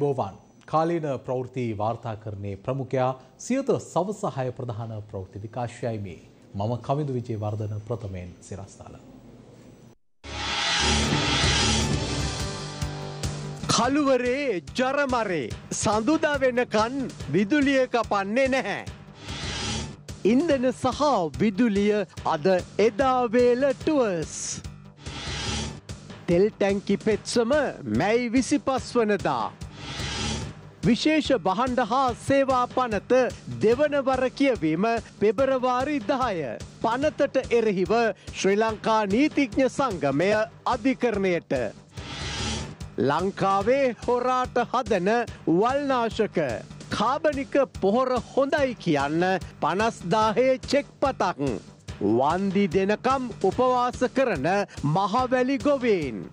අයිබෝවන් කාලීන ප්‍රවෘති වාර්තාකරණයේ ප්‍රමුඛයා සියත සවසහය ප්‍රධාන ප්‍රවෘති විකාශයයි මේ මම කවිදු විජේ වර්ධන ප්‍රථමයෙන් සිරස්ථාල. කළුවරේ ජරමරේ සඳුදා වෙනකන් විදුලිය කපන්නේ නැහැ. ඉන්දන සහ විදුලිය අද එදාවේල ටුවස්. තෙල් ටැංකි පෙත්සම මැයි විසි පස් වනදා. විශේෂ බහන්ඩ හා සේවා පනත දෙවනවර කියවීම පෙබරවාරි දහය. පනතට එරෙහිව ශ්‍රී ලංකා නීතිඥ සංගමය අධිකරණයට. ලංකාවේ හොරාට හදන වල්නාශක. කාබනික පොහොර හොඳයි කියන්න පනස්දාහයේ චෙක් පතක්. වන්දි දෙනකම් උපවාස කරන මහවැලි ගොවීන්.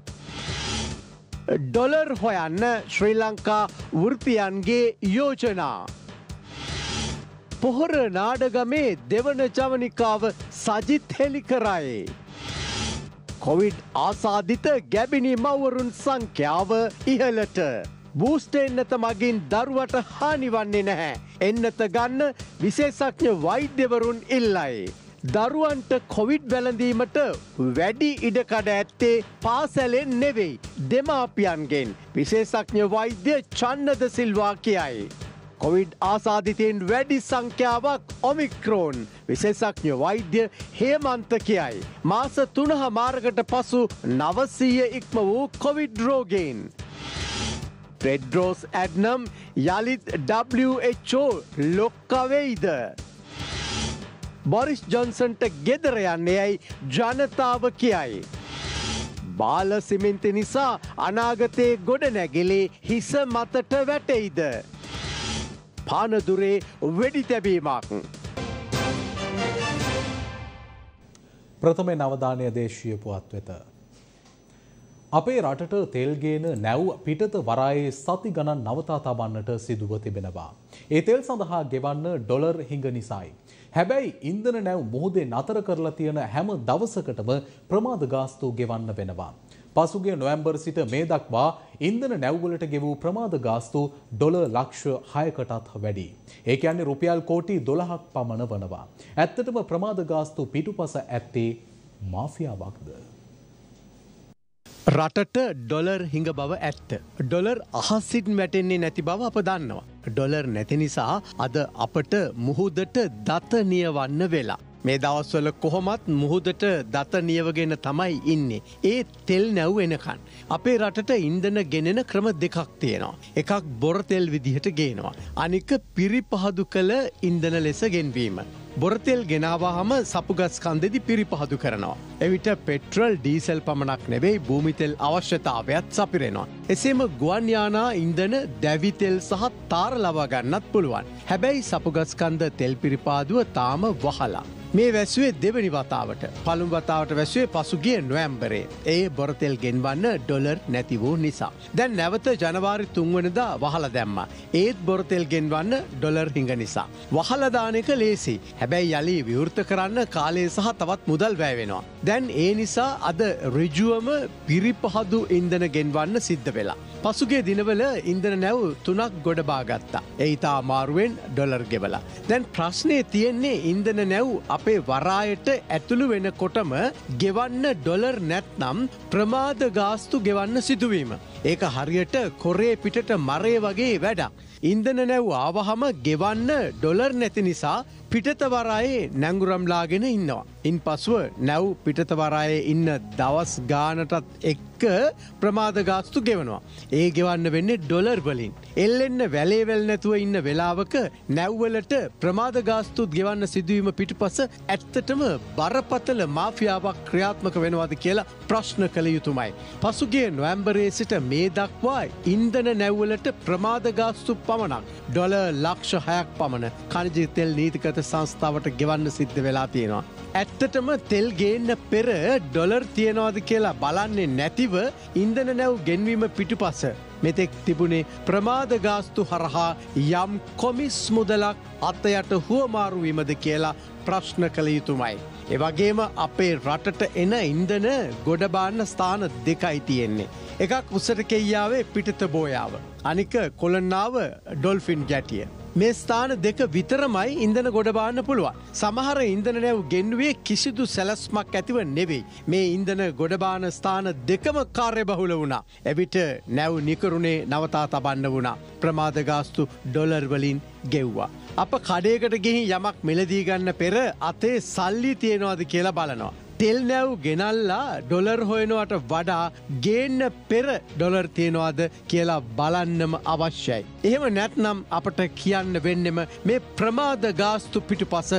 ඩොලර් හොයන්න ශ්‍රී ලංකා වෘතියන්ගේ යෝජනා. පොහොර නාඩගමේ දෙවන ජවනිකාව සජිත් හෙළි කරයි. කොවිඩ් ආසාධිත ගැබිණි මවරුන් සංඛ්‍යාව ඉහලට. බූස්ට එන්නත මගින් දරුවට හානිවන්නේ නැහැ. එන්නත ගන්න විශේෂඥ වෛද්‍යවරුන් ඉල්ලයි. දරුවන්ට කොවිඩ් වැලඳීමට වැඩි ඉඩකඩ ඇත්තේ පාසැලෙන් නෙවෙයි දෙමාපියන්ගෙන් විශේෂඥ වෛද්‍ය චන්නද සිල්වා කියයි. කොවිඩ් ආසාධිතයෙන් වැඩි සංඛ්‍යාවක් ඔමික්‍රෝන් විශේෂඥ වෛද්‍ය හේමන්ත කියයි. මාස තුනහ මාර්ගට පසු නවසීය ඉක්ම වූ කොවිඩ් රෝගෙන්. ටෙඩ්රෝස් ඇඩ්නම් යළිත් WHO ලොක්කවෙයිද. බොරිස් ජොන්සන්ට ගෙදර යන්නේ ඇයි ජනතාව කියයි. බාල සිමෙන්ති නිසා අනාගතයේ ගොඩ නැගිලේ හිස මතට වැටෙයිද. පානදුරේ වෙඩි තැබීමක්. ප්‍රථමෙන් අවධානය දේශීය පුවත් වෙත. අපේ රටට තෙල්ගේන නැව් පිටත වරායේ සති ගණන් නවතා තබන්නට සිදුව තිබෙනවා. ඒ තෙල් සඳහා ගෙවන්න ඩොලර් හිඟ නිසායි. හැබැයි ඉන්ධන නැව් මුහුදේ නතර කරලා තියෙන හැම දවසකටම ප්‍රමාද ගාස්තු ගෙවන්න වෙනවා. පසුගිය නොවැම්බර් සිට මේ දක්වා ඉන්ධන නැව්වලට ගෙවූ ප්‍රමාද ගාස්තු ඩොලර් ලක්ෂ 6කටත් වැඩි. ඒ කියන්නේ රුපියල් කෝටි 12ක් පමණ වනවා. ඇත්තටම ප්‍රමාද ගාස්තු පිටුපස ඇත්තේ මාෆියාවක්ද? රටට ඩොලර් හිඟ බව ඇත්ත. ඩොලර් අහස්සිට වැටෙන්නේ නැති බව අප දන්නවා. ඩොලර් නැති නිසා අද අපට මුහුදට දත නියවන්න වෙලා. මේ දවස්වල කොහොමත් මුහුදට දත නියවගෙන තමයි ඉන්නේ. ඒ තෙල් නැව් එනකන්. අපේ රටට ඉන්දන ගෙනෙන ක්‍රම දෙකක් තියෙනවා. එකක් බොරතෙල් විදිහට ගේනවා. අනික පිරිපහදු කළ ඉන්දන ලෙස ගෙන්වීම. බොරතෙල් ගෙනවාහම සපුගස් කන්දෙදි පිරිපහදු කරනවා. එවිට පෙට්‍රල් ඩීසල් පමණක් නෙවෙයි භූමිතෙල් අවශ්‍යතාවයත් සපිරෙනවා. එසේම ගුවන්යානා ඉන්දන දැවිතෙල් සහ තාර ලබාගන්නත් පුළුවන්. හැබැයි සපුගස්කන්ද තෙල් පිරිපාදුව තාම වහලා. මේ වැස්සේ දෙවැනි වතාවට පළු වතාවට වැස්සේ පසුගේ නොවැම්බරේ ඒ බොරතෙල් ගෙන්වන්න ඩොලර් නැති වූ නිසා. දැන් නැවත ජනවාරි තුන්වනදා වහල දැම්ම. ඒත් බොරතෙල් ගෙන්වන්න ඩොලර් හිඟ නිසා. වහලදානක ලේසි හැබැයි යලි විවෘත කරන්න කාලය සහ තවත් මුදල් වැෑවෙනවා. දැන් ඒ නිසා අද රිජුවම පිරිපහදු ඉන්දන ගෙන්වන්න සිද්ධ වෙලා. පසුගේ දිනවල ඉන්දන නැව් තුනක් ගොඩබාගත්තා. ඒතා මාරුවෙන් ඩොලර් ගෙවලා. දැන් ප්‍රශ්නය තියෙන්නේ ඉන්දන නැව් අපේ වරායට ඇතුළු වෙනකොටම ගෙවන්න ඩොලර් නැත්නම් ප්‍රමාද ගාස්තු ගෙවන්න සිදුවීම. ඒක හරියට කොරේ පිටට මරය වගේ වැඩක්. ඉන්දන නැව් ආවහම ගෙවන්න ඩොලර් නැති නිසා පිටතවරයේ නැංගුරම්ලාගෙන ඉන්නවා. ඉන් පසුව නැව් පිටතවරයේ ඉන්න දවස් ගානටත් එක්ක එක්ක ප්‍රමාද ගාස්තු ගෙවනවා. ඒ ගෙවන්න වෙන්නේ ඩොලර් වලින්. එල්ලෙන්න වැලේවැල් නැතුව ඉන්න වෙලාවක නැව්වලට ප්‍රමාද ගාස්තුත් ගෙවන්න සිදුවීම පිටිපස ඇත්තටම බරපතල මාෆියාවක් ක්‍රියාත්මක වෙනවාද කියලා ප්‍රශ්න කළ යුතුමයි. පසුගේ නොවැම්බරේ සිට මේ දක්වා ඉන්දන නැව්වලට ප්‍රමාද ගාස්තු පමණක් ඩොල ලක්ෂ හයක් පමණ කණජිතෙල් නීතිකත සංස්ථාවට ගෙවන්න සිද්ධ වෙලා තියෙනවා. ඇත්තටම තෙල් ගේන්න පෙර ඩොලර් තියෙනවාද කියලා බලන්නේ නැති දිව ඉන්දන නැව් ගෙන්වීම පිටුපස මෙතෙක් තිබුණේ ප්‍රමාද ගාස්තු හරහා යම් කොමිස් මුදලක් අත්තයට හුවමාරුවීමද කියලා ප්‍රශ්න කළ යුතුමයි. එවගේම අපේ රටට එන ඉන්දන ගොඩබාන්න ස්ථාන දෙකයි තියෙන්නේ. එකක් උසට කෙයාවේ පිටත බෝයාව. අනික කොළන්නාව ඩොල්ෆින් ගැටිය. මේ ස්ථාන දෙක විතරමයි ඉඳන ගොඩබාන්න පුළුවන්. සමහර ඉඳන නැව් ගෙන්ුවේ කිසිදු සැලස්මක් ඇතිව නෙවෙයි. මේ ඉඳන ගොඩබාන ස්ථාන දෙකම කාර්ය බහුල වුණා. එවිට නැව් නිකරුණේ නවතා තබන්න වුණා. ප්‍රමාදගාස්තු ඩොලර්වලින් ගෙව්වා. අප කඩේකට ගිහි යමක් මිලදීගන්න පෙර අතේ සල්ලි තියෙනවාද කියලා බලනවා. තෙල් නැව් ගෙනල්ලා ඩොලර් හොයනවට වඩා ගේන්න පෙර ඩොලර් තියෙනවාද කියලා බලන්නම අවශ්‍යයි. එහෙම නැත්නම් අපට කියන්න වෙන්නෙම මේ ප්‍රමාද ගාස්තු පිටු පස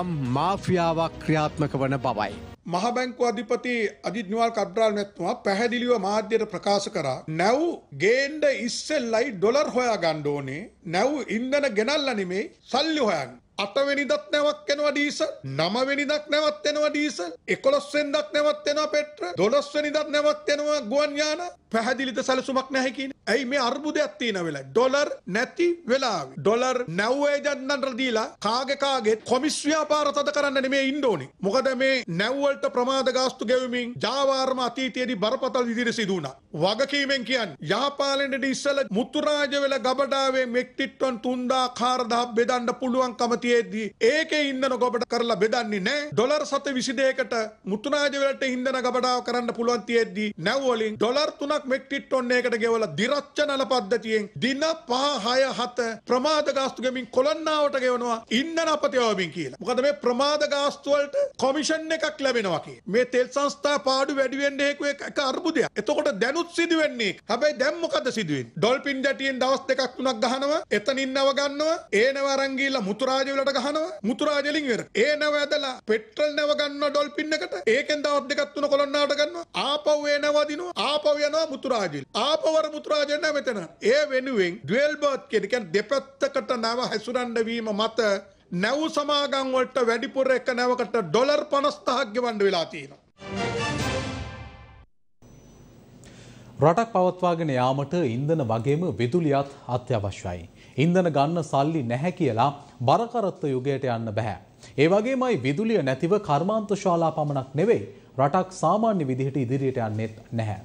යම් මාෆියාවක් ක්‍රියාත්මක වන බවයි. මහබැංකු අධිපති අධිනිවල් කඩ්රාල් නැත්තුවා පැහැදිලිව මාධ්‍යයට ප්‍රකාශ කරා නැව් ගේන්ඩ ඉස්සෙල්ලයි ඩොලර් හොයා ගණ්ඩෝනේ නැව් ඉන්දන ගෙනල්ලනිමේ සල්ලි හොයන් අතවෙනිදත් නැවත්වෙනවා ඩීස නමවෙනිදක් නැවත්වෙනවා ඩීස එකොළොස්වෙන්දක් නැවත්වෙනවා පෙට්‍ර දොළොස්වනිදත් නැවත්වෙනවා ගුවන්යාන පැහැදිලිත සැලසුමක් නැහැකින් ඇයි මේ අර්බුදයක් තියෙන වෙලා ඩොලර් නැති වෙලාව ඩොලර් නැව්වේජන්නන්ට දීලා කාගකාගේ කොමිස් ව්‍යාපාර තද කරන්න නෙමේ ඉන්ඩෝනි මොකද මේ නැව්වලට ප්‍රමාද ගාස්තු ගෙවමින් ජාවාර්ම අතීතයේදී බරපතල ඉදිරි සිදු වුණා වගකීමෙන් කියන් යාපාලෙන්ට ඉස්සල මුතුරාජ වෙලා ගබඩාවේ මෙක්ටිට්ටොන් තුන්දා කාරදා බෙදන්න පුළුවන්කම තියෙන හිටියේදී ඒකේ ඉන්ධන ගොබට කරලා බෙදන්නේ නැහැ. ඩොලර් 722කට මුතුනාජ වලට ඉන්ධන ගබඩාව කරන්න පුළුවන් තියෙද්දී නැව් වලින් ඩොලර් 3ක් මෙට්‍රික් ටොන් එකකට ගෙවලා දිරච්චනල පද්ධතියෙන් දින 5 6 7 ප්‍රමාද ගාස්තු ගෙමින් කොළන්නාවට ගෙවනවා ඉන්ධන අපතයවමින් කියලා. මොකද මේ ප්‍රමාද ගාස්තු වලට කොමිෂන් එකක් ලැබෙනවා කියේ. මේ තෙල් සංස්ථා පාඩු වැඩි වෙන්න හේතුව එක අර්බුදයක්. එතකොට දැනුත් සිදු වෙන්නේ. හැබැයි දැන් මොකද සිදු වෙන්නේ? ඩොල්ෆින් දැටියෙන් දවස් දෙකක් තුනක් ගහනවා. එතනින් නව ගන්නවා. ඒනව අරන් ගිහිල්ලා මුතුරාජ වලට ගහනවා මුතුරා ජෙලින් වෙන. ඒ නැව ඇදලා පෙට්‍රල් නැව ගන්නවා ඩොල්ෆින් එකට. ඒකෙන් දවස් දෙකක් තුන කොලන්නාවට ගන්නවා. ආපහු ඒ නැව අදිනවා. ආපහු යනවා මුතුරා ජෙල්. ආපවර මුතුරා ජෙල් නැ මෙතන. ඒ වෙනුවෙන් ඩ්වෙල් බර්ත් කියන කියන්නේ දෙපැත්තකට නැව හැසුරන්න වීම මත නැව් සමාගම් වලට වැඩිපුර එක නැවකට ඩොලර් 50000ක් ගෙවන්න වෙලා තියෙනවා. රටක් පවත්වාගෙන යාමට ඉන්ධන වගේම විදුලියත් අත්‍යවශ්‍යයි. ඉන්ධන ගන්න සල්ලි නැහැ කියලා බරකරත්ත යුගයට යන්න බෑ. ඒ වගේමයි විදුලිය නැතිව කර්මාන්ත ශාලා පමණක් නෙවෙයි රටක් සාමාන්‍ය විදිහට ඉදිරියට යන්නෙත් නැහැ.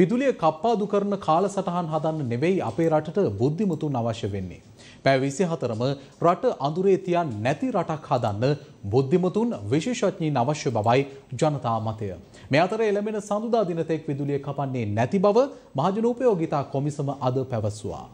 විදුලිය කප්පාදු කරන කාලසටහන් හදන්න නෙවෙයි අපේ රටට බුද්ධිමුතුන් අවශ්‍ය වෙන්නේ. පැෑ විසි හතරම රට අඳුරේ තියන් නැති රටක් හදන්න බුද්ධිමතුන් විශේෂඥීන් අවශ්‍ය බවයි ජනතා මතය. මේ අතර එළමෙන සඳුදා දිනතෙක් විදුලිය කපන්නේ නැති බව මහජනෝපයෝගිතා කොමිසම අද පැවස්වා.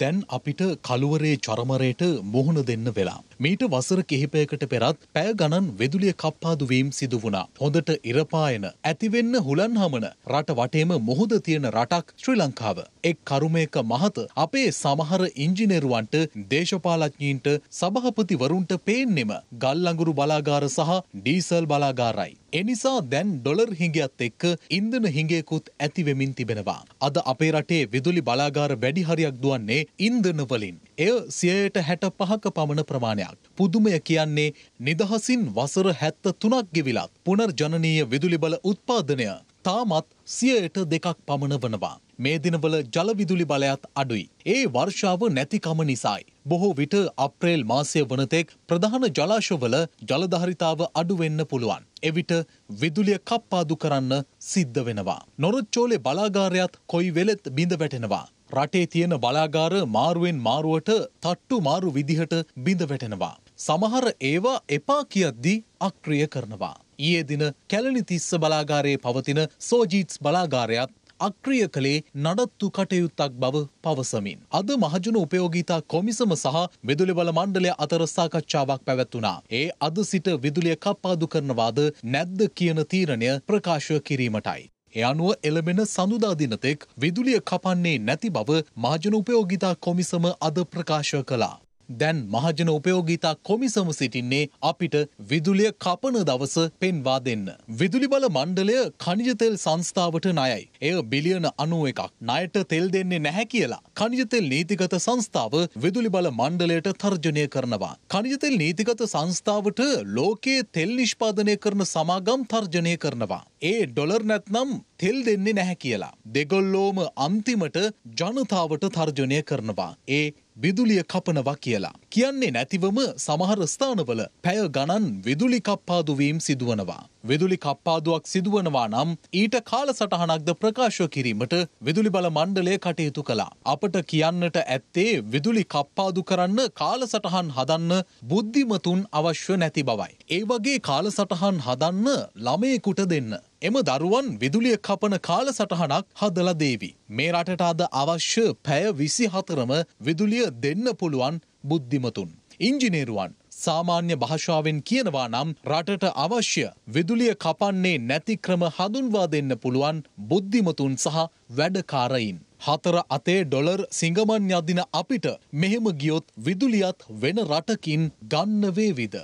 දැන් අපිට කළුවරේ චරමරයට මුහුණ දෙන්න වෙලා. මීට වසර කිහිපයකට පෙරත් පැය ගණන් වෙදුලිය කප්පාදු වීම් සිදු වුණා. හොඳට ඉරපායන ඇතිවෙන්න හුලන් හමන රට වටේම මුහුද තියෙන රටක් ශ්‍රී ලංකාව. එක් කරුමයක මහත අපේ සමහර ඉංජිනේරුවන්ට දේශපාලඥීන්ට සභහපතිවරුන්ට පේන්නෙම ගල්ලඟුරු බලාගාර සහ ඩීසල් බලාගාරයි. එනිසා දැන් ඩොලර් හිඟයක්ත් එක්ක ඉන්දන හිඟයකුත් ඇතිවෙමින් තිබෙනවා. අද අපේ රටේ විදුලි බලාගාර වැඩිහරයක් දුවන්නේ ඉන්දනවලින්. එය සියයට හැට පහක පමණ ප්‍රමාණයක්. පුදුමය කියන්නේ නිදහසින් වසර හැත්ත තුනක් ගෙවිලත් පුනර්ජනනීය විදුලි බල උත්පාදනය තාමත් සියයට දෙකක් පමණ වනවා. මේ දිනවල ජලවිදුලි බලයත් අඩුයි. ඒ වර්ෂාව නැතිකම නිසායි. බොහෝ විට අප්‍රේල් මාසය වනතෙක් ප්‍රධාන ජලාශවල ජලධරිතාව අඩුවෙන්න පුළුවන්. එවිට විදුලිය කප්පාදු කරන්න සිද්ධ වෙනවා. නොරොච්චෝලේ බලාගාරයත් කොයි වෙලෙත් බිඳ වැටෙනවා. රටේ තියෙන බලාගාර මාරුවෙන් මාරුවට තට්ටු මාරු විදිහට බිඳ වැටෙනවා. සමහර ඒවා එපා කියද්දී අක්‍රිය කරනවා. ඊයේ දින කැලණිතිස්ස බලාගාරයේ පවතින සෝජීත්ස් බලාගාරයත් අක්‍රිය කළේ නඩත්තු කටයුත්තක් බව පවසමින්. අද මහජන උපයෝගීතා කොමිසම සහ විදුලි බල මණ්ඩලය අතර සාකච්ඡාවක් පැවැත්වුණා. ඒ අද සිට විදුලිය කප්පාදු කරනවාද නැද්ද කියන තීරණය ප්‍රකාශ කිරීමටයි. ඒ අනුව එළඹෙන සඳුදා දිනතෙක් විදුලිය කපන්නේ නැති බව මහජන උපයෝගිතා කොමිසම අද ප්‍රකාශ කළා. දැන් මහජන උපයෝගීතා කොමිසම සිටින්නේ අපිට විදුලිය කපන දවස පෙන්වා දෙන්න. විදුලි බල මණ්ඩලය කනිජතෙල් සංස්ථාවට ණයයි. එය බිලියන අනුව එකක් ණයට තෙල් දෙන්නේ නැහැ කියලා. කනිජතෙල් නීතිගත සංස්ථාව විදුලි බල මණ්ඩලයට තර්ජනය කරනවා. කනිජතෙල් නීතිගත සංස්ථාවට ලෝකයේ තෙල් නිෂ්පාදනය කරන සමාගම් තර්ජනය කරනවා. ඒ ඩොලර් නැත්නම් තෙල් දෙන්නේ නැහැ කියලා. දෙගොල්ලෝම අන්තිමට ජනතාවට තර්ජනය කරනවා. ඒ විදුලිය කපනවා කියලා. කියන්නේ නැතිවම සමහර ස්ථානවල පැය ගණන් විදුලි කප්පාදුවීම් සිදුවනවා. විදුලි කප්පාදුවක් සිදුවනවා නම් ඊට කාලසටහනක්ද ප්‍රකාශ කිරීමට විදුලි බල මණ්ඩලය කටයුතු කළා. අපට කියන්නට ඇත්තේ විදුලි කප්පාදු කරන්න කාලසටහන් හදන්න බුද්ධිමතුන් අවශ්‍ය නැති බවයි. ඒ වගේ කාලසටහන් හදන්න ළමයෙකුට දෙන්න. එම දරුවන් විදුලිය කපන කාල සටහනක් හදල දේවි. මේ රටට අද අවශ්‍ය පැය විසි හතරම විදුලිය දෙන්න පුළුවන් බුද්ධිමතුන්. ඉංජිනේරුවන් සාමාන්‍ය භාෂාවෙන් කියනවා නම් රටට අවශ්‍ය විදුලිය කපන්නේ නැති ක්‍රම හඳුන්වා දෙන්න පුළුවන් බුද්ධිමතුන් සහ වැඩකාරයින්. හතර අතේ ඩොලර් සිංගමන් යදින අපිට මෙහෙම ගියොත් විදුලියත් වෙන රටකින් ගන්න වේවිද.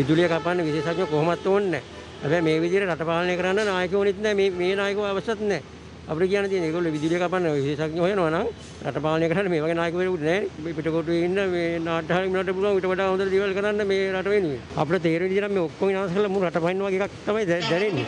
විදුලිය කපන්න විශේෂඥ කොහොමත් ඕන්නේ. හැබැයි මේ විදිහට රට පාලනය කරන්න නායකයෝනෙත් නැහැ මේ මේ නායකයෝ අවශ්‍යත් නැහැ. අපිට කියන්න තියෙන්නේ ඒගොල්ලෝ විදුලිය කපන්න විශේෂඥ හොයනවා නම් රට පාලනය කරන්න මේ වගේ නායකවරු නැහැ. මේ පිටකොටුවේ ඉන්න මේ නාට්‍යහාරි මිනිහට පුළුවන් ඊට වඩා හොඳ දේවල් කරන්න මේ රට වෙනුවෙන්. අපිට තේරෙන විදිහට මේ ඔක්කොම විනාශ කරලා මුළු රට පහින්න වගේ එකක් තමයි දැනෙන්නේ.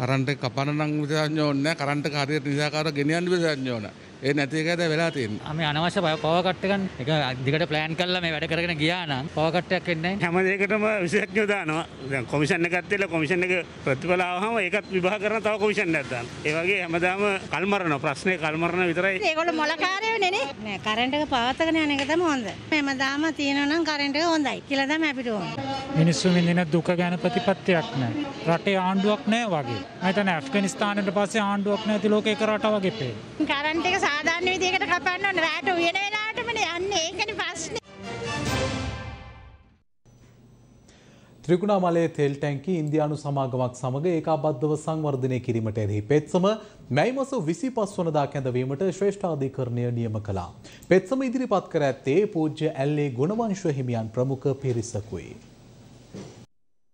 කරන්ට් එක කපන්න නම් විශේෂඥ ඕනේ නැහැ. කරන්ට් එක හරියට නිසාකාරව ගෙනියන්න විශේෂඥ ඕනේ. ඒ නැතිකද වෙලා තින් මේ අනවශ්‍ය බය පවකට්ටකන් එක දිකට ප්ලෑන් කල්ල මේ වැඩ කරගෙන ගියාන පවකට්ටයක් එන්නේ හැම දෙකටම විසක් යොදානවා කොමිෂන් එකත්තෙල කොමිෂන් එක ප්‍රතිඵලාවහම ඒකත් විභා කරන තව කොමිෂන් නැත්තන් ඒවගේ හැමදාම කල්මරන ප්‍රශ්නය කල්මරන විතරයි ඒකොල මොලකාරය නෙනේ කරටක පවත්තකන යනකතම හොඳ මෙමදාම තියෙනනම් කරට හොඳයි කියලදම අපිටුව මිනිස්සු මිඳන දුක ගැන ප්‍රතිපත්තියක් නෑ රටේ ආණ්ඩුවක් නෑ වගේ ඇතන ඇෆ්ගනිස්ථානට පස්සේ ආණ්ඩුවක් නැති ලෝක එක රට වගේ පේ කරන්ට එක සාධාරණ විදිහකට කපන්න ඕන. රාට උයන වෙලාවටමනේ යන්නේ. ඒකනේ ප්‍රශ්නේ. ත්‍රිකුණාමලයේ තෙල් ටැංකි ඉන්දියානු සමාගමක් සමඟ ඒකාබද්ධව සංවර්ධනය කිරීමට එරෙහි පෙත්සම මැයි මස 25 වනදා කැඳවීමට ශ්‍රේෂ්ඨාධිකරණය නියම කළා. පෙත්සම ඉදිරිපත් කර ඇත්තේ පූජ්‍ය ඇල්ලේ ගුණවංශ හිමියන් ප්‍රමුඛ පිරිසකුයි.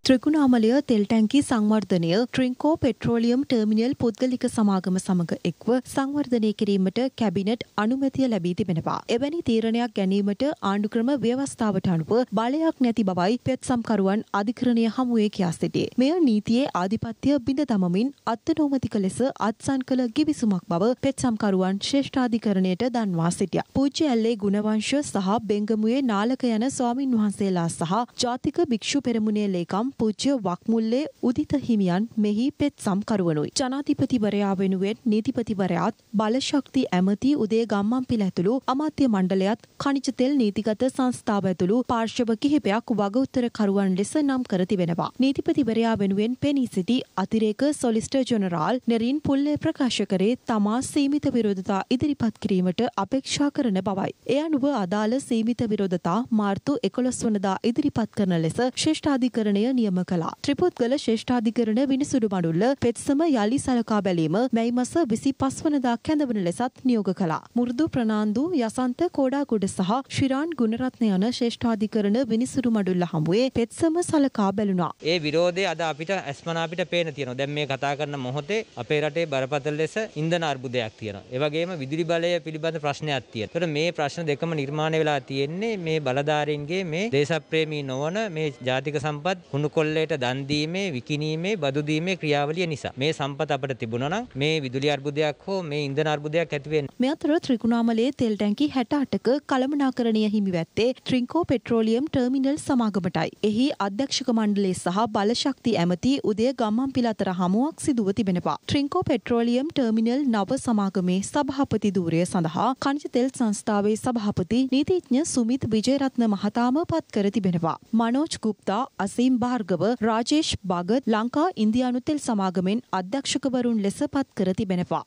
ත්‍රිකුණාමලය තෙල්ටැංකි සංවර්ධනය ට්‍රින්කෝ පෙට්‍රෝලියම් ටර්මිනියල් පුද්ගලික සමාගම සමඟ එක්ව සංවර්ධනය කිරීමට කැබිනට් අනුමැතිය ලැබී තිබෙනවා. එවැනි තීරණයක් ගැනීමට ආණ්ඩුක්‍රම ව්‍යවස්ථාවට අනුව බලයක් නැති බවයි පෙත්සම්කරුවන් අධිකරණය හමුවේ කියා සිටේ. මෙය නීතියේ ආධිපත්‍ය බිඳ දමමින් අත්තනෝමතික ලෙස අත්සන් කළ ගිවිසුමක් බව පෙත්සම්කරුවන් ශ්‍රේෂ්ඨාධිකරණයට දන්වා සිටිය. පූජ්‍ය ඇල්ලේ ගුණවංශ සහ බෙංගමුවේ නාලක යන ස්වාමින් වහන්සේලා සහ ජාතික භික්ෂු පෙරමුණේ ලේකම් පූජ්‍ය වක්මුල්ලේ උදිත හිමියන් මෙහි පෙත්සම් කරවනුයි. ජනාධිපතිවරයා වෙනුවෙන් නීතිපතිවරයාත් බලශක්ති ඇමති උදේ ගම්මන්පිල ඇතුළු අමාත්‍ය මණ්ඩලයත් කනිජ තෙල් නීතිගත සංස්ථාව ඇතුළු පාර්ශව කිහිපයක් වගඋත්තරකරුවන් ලෙස නම් කර තිබෙනවා. නීතිපතිවරයා වෙනුවෙන් පෙනී සිටි අතිරේක සොලිස්ටර් ජනරාල් නෙරින් පුල්ලේ ප්‍රකාශ කරේ තමා සීමිත විරෝධතා ඉදිරිපත් කිරීමට අපේක්ෂා කරන බවයි. එය අනුව අදාළ සීමිත විරෝධතා මාර්තු එකොළොස් වනදා ඉදිරිපත් කරන ලෙස ශේෂ්ඨාධිකරණය නිය නියම කළා. ත්‍රිපුත්ගල ශ්‍රේෂ්ඨාධිකරණ විනිසුරු මඩුල්ල පෙත්සම යළි සලකා බැලීම මැයි මස 25 වනදා කැඳවන ලෙසත් නියෝග කළා. මුරුදු ප්‍රනාන්දු යසන්ත කෝඩාගොඩ සහ ශිරාන් ගුණරත්න යන ශ්‍රේෂ්ඨාධිකරණ විනිසුරු මඩුල්ල හමුවේ පෙත්සම සලකා බැලුණා. ඒ විරෝධය අද අපිට ඇස්මන අපිට පේන තියෙනවා. දැන් මේ කතා කරන මොහොතේ අපේ රටේ බරපතල ලෙස ඉන්ධන අර්බුදයක් තියෙනවා. ඒ වගේම විදුලි බලය පිළිබඳ ප්‍රශ්නයක් තියෙනවා. ඒතර මේ ප්‍රශ්න දෙකම නිර්මාණය වෙලා තියෙන්නේ මේ බලධාරීන්ගේ මේ දේශප්‍රේමී නොවන මේ ජාතික සම්පත් හුණු මඩකොල්ලයට දන් දීමේ විකිණීමේ බදු දීමේ ක්‍රියාවලිය නිසා මේ සම්පත අපට තිබුණා නම් මේ විදුලි අර්බුදයක් හෝ මේ ඉන්ධන අර්බුදයක් ඇති වෙන්නේ මේ අතර ත්‍රිකුණාමලයේ තෙල් ටැංකි 68ක කළමනාකරණය හිමිවැත්තේ ත්‍රින්කෝ පෙට්‍රෝලියම් ටර්මිනල් සමාගමටයි. එහි අධ්‍යක්ෂක මණ්ඩලය සහ බලශක්ති ඇමති උදය ගම්මන්පිල අතර හමුවක් සිදුව තිබෙනවා. ත්‍රින්කෝ පෙට්‍රෝලියම් ටර්මිනල් නව සමාගමේ සභාපති ධූරය සඳහා කනිජ තෙල් සංස්ථාවේ සභාපති නීතිඥ සුමිත් විජයරත්න මහතාම පත් කර තිබෙනවා. මනෝජ් ගුප්තා, අසීම් භාර්ගව මාර්ගව රාජේෂ් භගත් ලංකා ඉන්දියානු තෙල් සමාගමෙන් අධ්‍යක්ෂකවරුන් ලෙස පත් කර තිබෙනවා.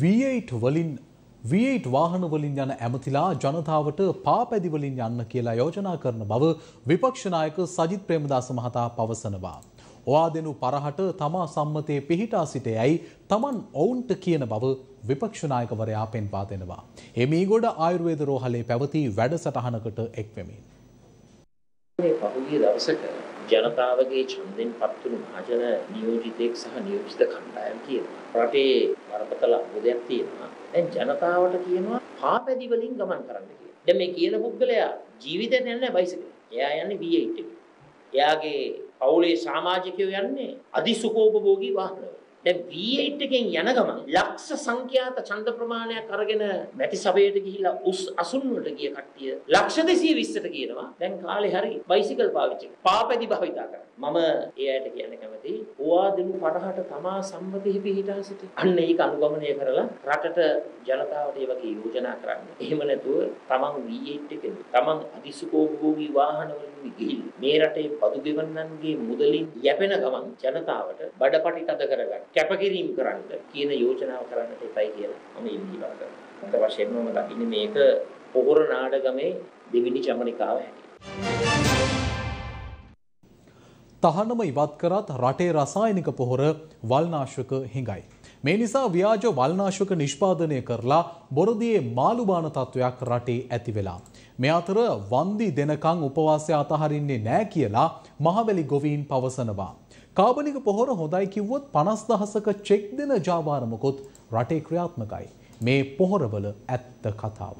V8 වලින් V8 වාහන වලින් යන ඇමතිලා ජනතාවට පාපැදි වලින් යන්න කියලා යෝජනා කරන බව විපක්ෂ නායක සජිත් ප්‍රේමදාස මහතා පවසනවා. ඔවා දෙනු පරහට තමා සම්මතයේ පිහිටා සිටයයි තමන් ඔවුන්ට කියන බව විපක්ෂනායකවරයා පෙන්වා දෙනවා. එමීගොඩ ආයුර්වේද රෝහලේ පැවති වැඩසටහනකට එක්වෙමින්. මේ පහුගිය දවසක ජනතාවගේ ඡන්දෙන් පත්තුණු මහජන නියෝජිතෙක් සහ නියෝජිත කණ්ඩායම් කියනවා රටේ බරපතල අර්බුදයක් තියෙනවා දැන් ජනතාවට කියනවා පාපැදි වලින් ගමන් කරන්න කියලා. දැන් මේ කියන පුද්ගලයා ජීවිතේ නෑ බයිසිකල්. එයා යන්නේ V8 එකේ. එයාගේ පවුලේ සමාජිකයෝ යන්නේ අධිසුඛෝපභෝගී වාහනවල. දැන් V8 එකෙන් යන ගමන් ලක්ෂ සංඛ්‍යාත ඡන්ද ප්‍රමාණයක් අරගෙන මැටි සභයට ගිහිලා උස් 80 වලට ගිය කට්ටිය ලක්ෂ 220ට කියනවා දැන් කාලේ හරි බයිසිකල් පාවිච්චි කරා පාපැදි භාවිතා කරා මම එයාට කියන්න කැමති ඕවා දෙනු 50ට තමා සම්මතෙහි පිහිටා සිටි අන්න ඒක අනුගමනය කරලා රටට ජනතාවට ඒ වගේ යෝජනා කරන්න එහෙම නැතුව තමන් V8 එකෙන් තමන් අතිසුකෝභෝගී වාහන වලින් ගිහිල්ලා මේ රටේ බදු ගෙවන්නන්ගේ මුදලින් යැපෙන ගමන් ජනතාවට බඩපටි තද කරගන්න කැපකිරීම කරන්න කියන යෝජනාව කරන්නට එපයි කියලා මම ඉල්ලීමක් කරනවා. අද වශයෙන්ම මම දකින්නේ මේක පොහොර නාඩගමේ දෙවිනි චමනිකාව හැටියට. තහනම ඉවත් කරත් රටේ රසායනික පොහොර වල්නාශක හිඟයි. මේ නිසා ව්‍යාජ වල්නාශක නිෂ්පාදනය කරලා බොරදියේ මාළුබාන තත්ත්වයක් රටේ ඇති වෙලා. මේ අතර වන්දි දෙනකං උපවාසය අතහරින්නේ නෑ කියලා මහවැලි ගොවීන් පවසනවා. කාබනික පොහොර හොඳයි කිව්වොත් පනස් දහසක චෙක් දෙන ජාවාරමකොත් රටේ ක්‍රියාත්මකයි. මේ පොහොරවල ඇත්ත කතාව.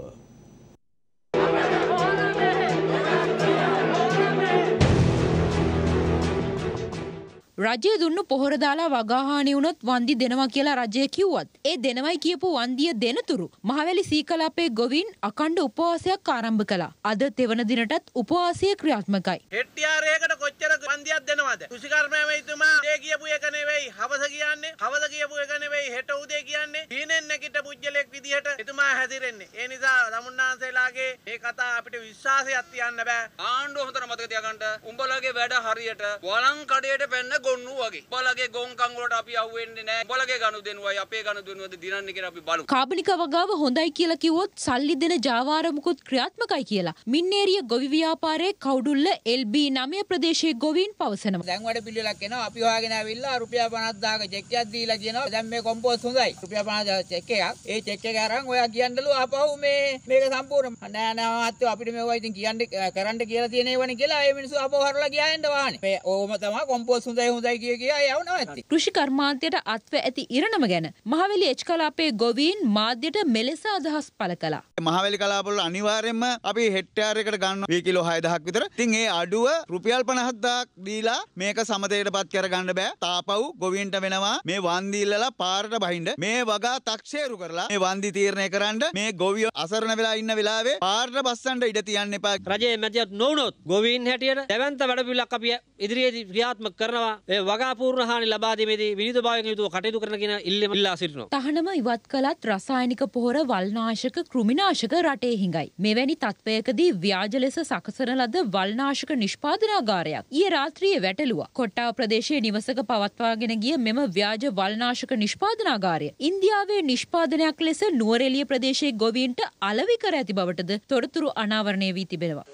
රජය දුන්නු පොහොරදාලා වගාහානි වුණොත් වන්දි දෙනවා කියලා රජය කිව්වත් ඒ දෙනවයි කියපු වන්දිය දෙනතුරු මහවැලි සීකලාපේ ගොවින් අකණ්ඩ උපවාසයක් ආරම්භ කළා. අද තෙවන දිනටත් උපවාසය ක්‍රියාත්මකයි. හෙට්ටිආරයකට කොච්චර වන්දියක් දෙනවද? කෘෂිකර්මය මෙතුමා දේ කියපු එක නෙවෙයි හවස කියන්නේ. හවස කියපු එක නෙවෙයි හෙට උදේ කියන්නේ. හීනෙන් නැගිටපු පුද්ගලෙක් විදිහට එතුමා හැදිරෙන්නේ. ඒ නිසා තමුන්නාන්සේලාගේ මේ කතා අපිට විශ්වාසයක් තියන්න බෑ. ආණ්ඩුව හොඳට මතක තියාගන්න. උඹලගේ වැඩ හරියට වලං කඩේට පැන්න ගොන්නු වගේ. උඹලගේ ගොන්කම් වලට අපි අහු වෙන්නේ නෑ. උඹලගේ ගනුදෙනුවයි අපේ ගනුදෙනුවද දිනන්නේ කියලා අපි බලමු. කාබනික වගාව හොඳයි කියලා කිව්වොත් සල්ලි දෙන ජාවාරමුකුත් ක්‍රියාත්මකයි කියලා. මින්නේරිය ගොවි ව්‍යාපාරයේ කවුඩුල්ල LB9 ප්‍රදේශයේ ගොවීන් පවසනවා. දැන් වැඩ පිළිලක් එනවා. අපි හොයාගෙන ඇවිල්ලා රුපියල් 50000ක චෙක් එකක් දීලා කියනවා. දැන් මේ කොම්පෝස්ට් හොඳයි. රුපියල් 50000 චෙක් එකක්. ඒ චෙක් එක අරන් ඔයා කියන්නලු ආපහු මේ මේක සම්පූර්ණ නෑ නෑ මහත්තයෝ අපිට මේවා ඉතින් කියන්න කරන්න කියලා තියෙන ඒවනේ කියලා ඒ මිනිස්සු ආපහු හරලා ගියා එන්න වාහනේ. මේ ඕම තමයි කොම්පෝස්ට් හොඳයි හොඳයි කිය කියා යවනවා ඇති. කෘෂි කර්මාන්තයට අත්ව ඇති ඉරණම ගැන මහවැලි එච් කලාපයේ ගොවීන් මාධ්‍යට මෙලෙස අදහස් පළ කළා. මහවැලි කලාපවල අනිවාර්යයෙන්ම අපි හෙක්ටයාර් එකට ගන්න 2 කිලෝ 6000ක් විතර. ඉතින් ඒ අඩුව රුපියල් 50000ක් දීලා මේක සමතේට පත් කරගන්න බෑ. තාපව් ගොවීන්ට වෙනවා මේ වන්දිල්ලලා පාරට බහින්න මේ වගා තක්ෂේරු කරලා මේ වන්දි තීරණය කරන්න මේ ගොවියෝ අසරණ වෙලා ඉන්න වෙලාවේ පාර්ට බස්සන්ට ඉඩ තියන්න එපා. රජයේ මැදිහත් නොවුනොත් ගොවීන් හැටියට දැවැන්ත වැඩපිළිවෙලක් අපි ඉදිරියේදී ක්‍රියාත්මක කරනවා. ඒ වගාපූර්ණ හානි ලබා දීමේදී විනිවිදභාවයෙන් යුතුව කටයුතු කරන කියන ඉල්ලීම ඉල්ලා සිටිනවා. තහනම ඉවත් කළත් රසායනික පොහොර වල්නාශක කෘමිනාශක රටේ හිඟයි. මෙවැනි තත්ත්වයකදී ව්‍යාජ ලෙස සකසන ලද වල්නාශක නිෂ්පාදනාගාරයක් ඊයේ රාත්‍රියේ වැටලුවා. කොට්ටාව ප්‍රදේශයේ නිවසක පවත්වාගෙන ගිය මෙම ව්‍යාජ වල්නාශක නිෂ්පාදනාගාරය ඉන්දියාවේ නිෂ්පාදනයක් ලෙස නුවරඑළිය ප්‍රදේශයේ ගොවීන්ට අලෙවි කර ඇති බවටද තොරතුරු අනාවරණය වී තිබෙනවා.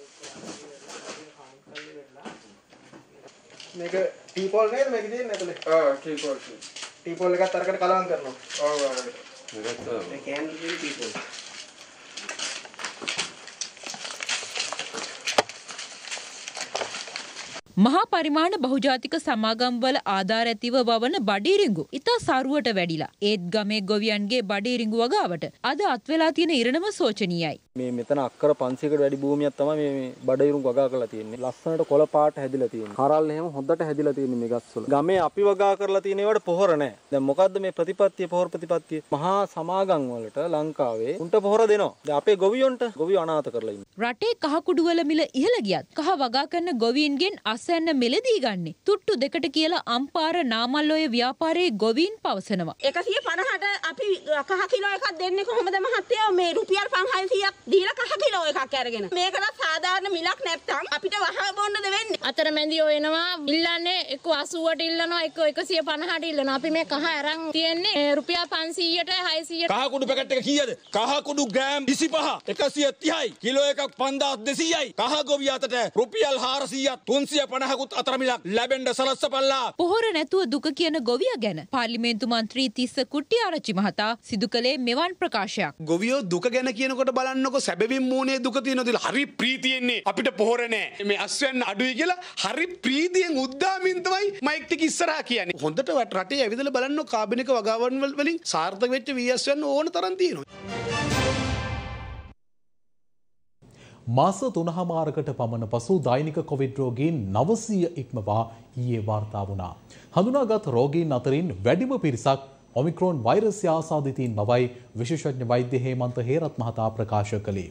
මේක ටීපෝල් නේද මේක තියෙන්නේ ඇතුලේ? ආ ටීපෝල්. ටීපෝල් එකත් අරකට කලවම් කරනවා. ඔව් ඔව්. මේකත් ඒ කෑන්ඩල් ටීපෝල්. මහා පරිමාණ බහුජාතික සමාගම්වල ආධාර ඇතිව වවන බඩීරිඟු ඉතා සරුවට වැඩිලා. ඒත් ගමේ ගොවියන්ගේ බඩීරිඟු වගාවට අද අත්වෙලා තියෙන ඉරණම සෝචනීයයි. මේ මෙතන අක්කර 500කට වැඩි භූමියක් තමයි මේ බඩීරිඟු වගා කරලා තියෙන්නේ. ලස්සනට කොළ පාට හැදිලා තියෙන්නේ. කරල් එහෙම හොඳට හැදිලා තියෙන්නේ මේ ගස්වල. ගමේ අපි වගා කරලා තියෙන ඒවට පොහොර නැහැ. දැන් මොකද්ද මේ ප්‍රතිපත්තිය පොහොර ප්‍රතිපත්තිය? මහා සමාගම් වලට ලංකාවේ උන්ට පොහොර දෙනවා. දැන් අපේ ගොවියොන්ට ගොවියෝ අනාථ කරලා ඉන්නේ. රටේ කහ කුඩු වල මිල ඉහළ ගියත් කහ වගා කරන ගොවීන්ගෙන් අස් අස්වැන්න මිලදී ගන්නේ. තුට්ටු දෙකට කියලා අම්පාර නාමල් ඔය ව්‍යාපාරයේ ගොවීන් පවසනවා. 150ට අපි කහ කිලෝ එකක් දෙන්නේ කොහොමද මහත්තයා? මේ රුපියල් 500ක් දීලා කහ කිලෝ එකක් අරගෙන. මේකට සාධාරණ මිලක් නැත්නම් අපිට වහ බොන්නද වෙන්නේ? අතරමැදියෝ එනවා ඉල්ලන්නේ එක්ක 80ට ඉල්ලනවා එක්ක 150ට ඉල්ලනවා. අපි මේ කහ අරන් තියෙන්නේ රුපියල් 500ට 600ට. කහ කුඩු පැකට් එක කීයද? කහ කුඩු ග්‍රෑම් 25 130යි. කිලෝ එකක් 5200යි. කහ ගොවි අතට රුපියල් 400ක් 350 පනහකුත් අතරමිලක් ලැබෙන්ඩ සලස්සපල්ලා පොහොර නැතුව දුක කියන ගොවිය ගැන පාර්ලිමේන්තු මන්ත්‍රී තිස්ස කුට්ටි ආරච්චි මහතා සිදු කළේ මෙවන් ප්‍රකාශයක් ගොවියෝ දුක ගැන කියනකොට බලන්නකො සැබවින් මූනේ දුක තියෙනදිල හරි ප්‍රීතියෙන්නේ අපිට පොහොරනෑ මේ අස්වැන්න අඩුයි කියලා හරි ප්‍රීතියෙන් උද්දාමින්තවයි මයික්ටික ඉස්සරා කියන්නේ හොඳට රටේ ඇවිදල බලන්න කාබිනික වගාවන් වලින් සාර්ථක වෙච්ච වී අස්වැන්න ඕන තරන් තියෙනවා. මාස තුනහමාරකට පමණ පසු දෛනික කොවිඩ් රෝගීන් නවසීය ඉක්මවා ඊයේ වාර්තා වුණා. හඳුනාගත් රෝගීන් අතරින් වැඩිම පිරිසක් ඔමික්‍රෝන් වෛරසය ආසාධිතීන් බවයි විශේෂඥ වෛද්‍ය හේමන්ත හේරත් මහතා ප්‍රකාශ කළේ.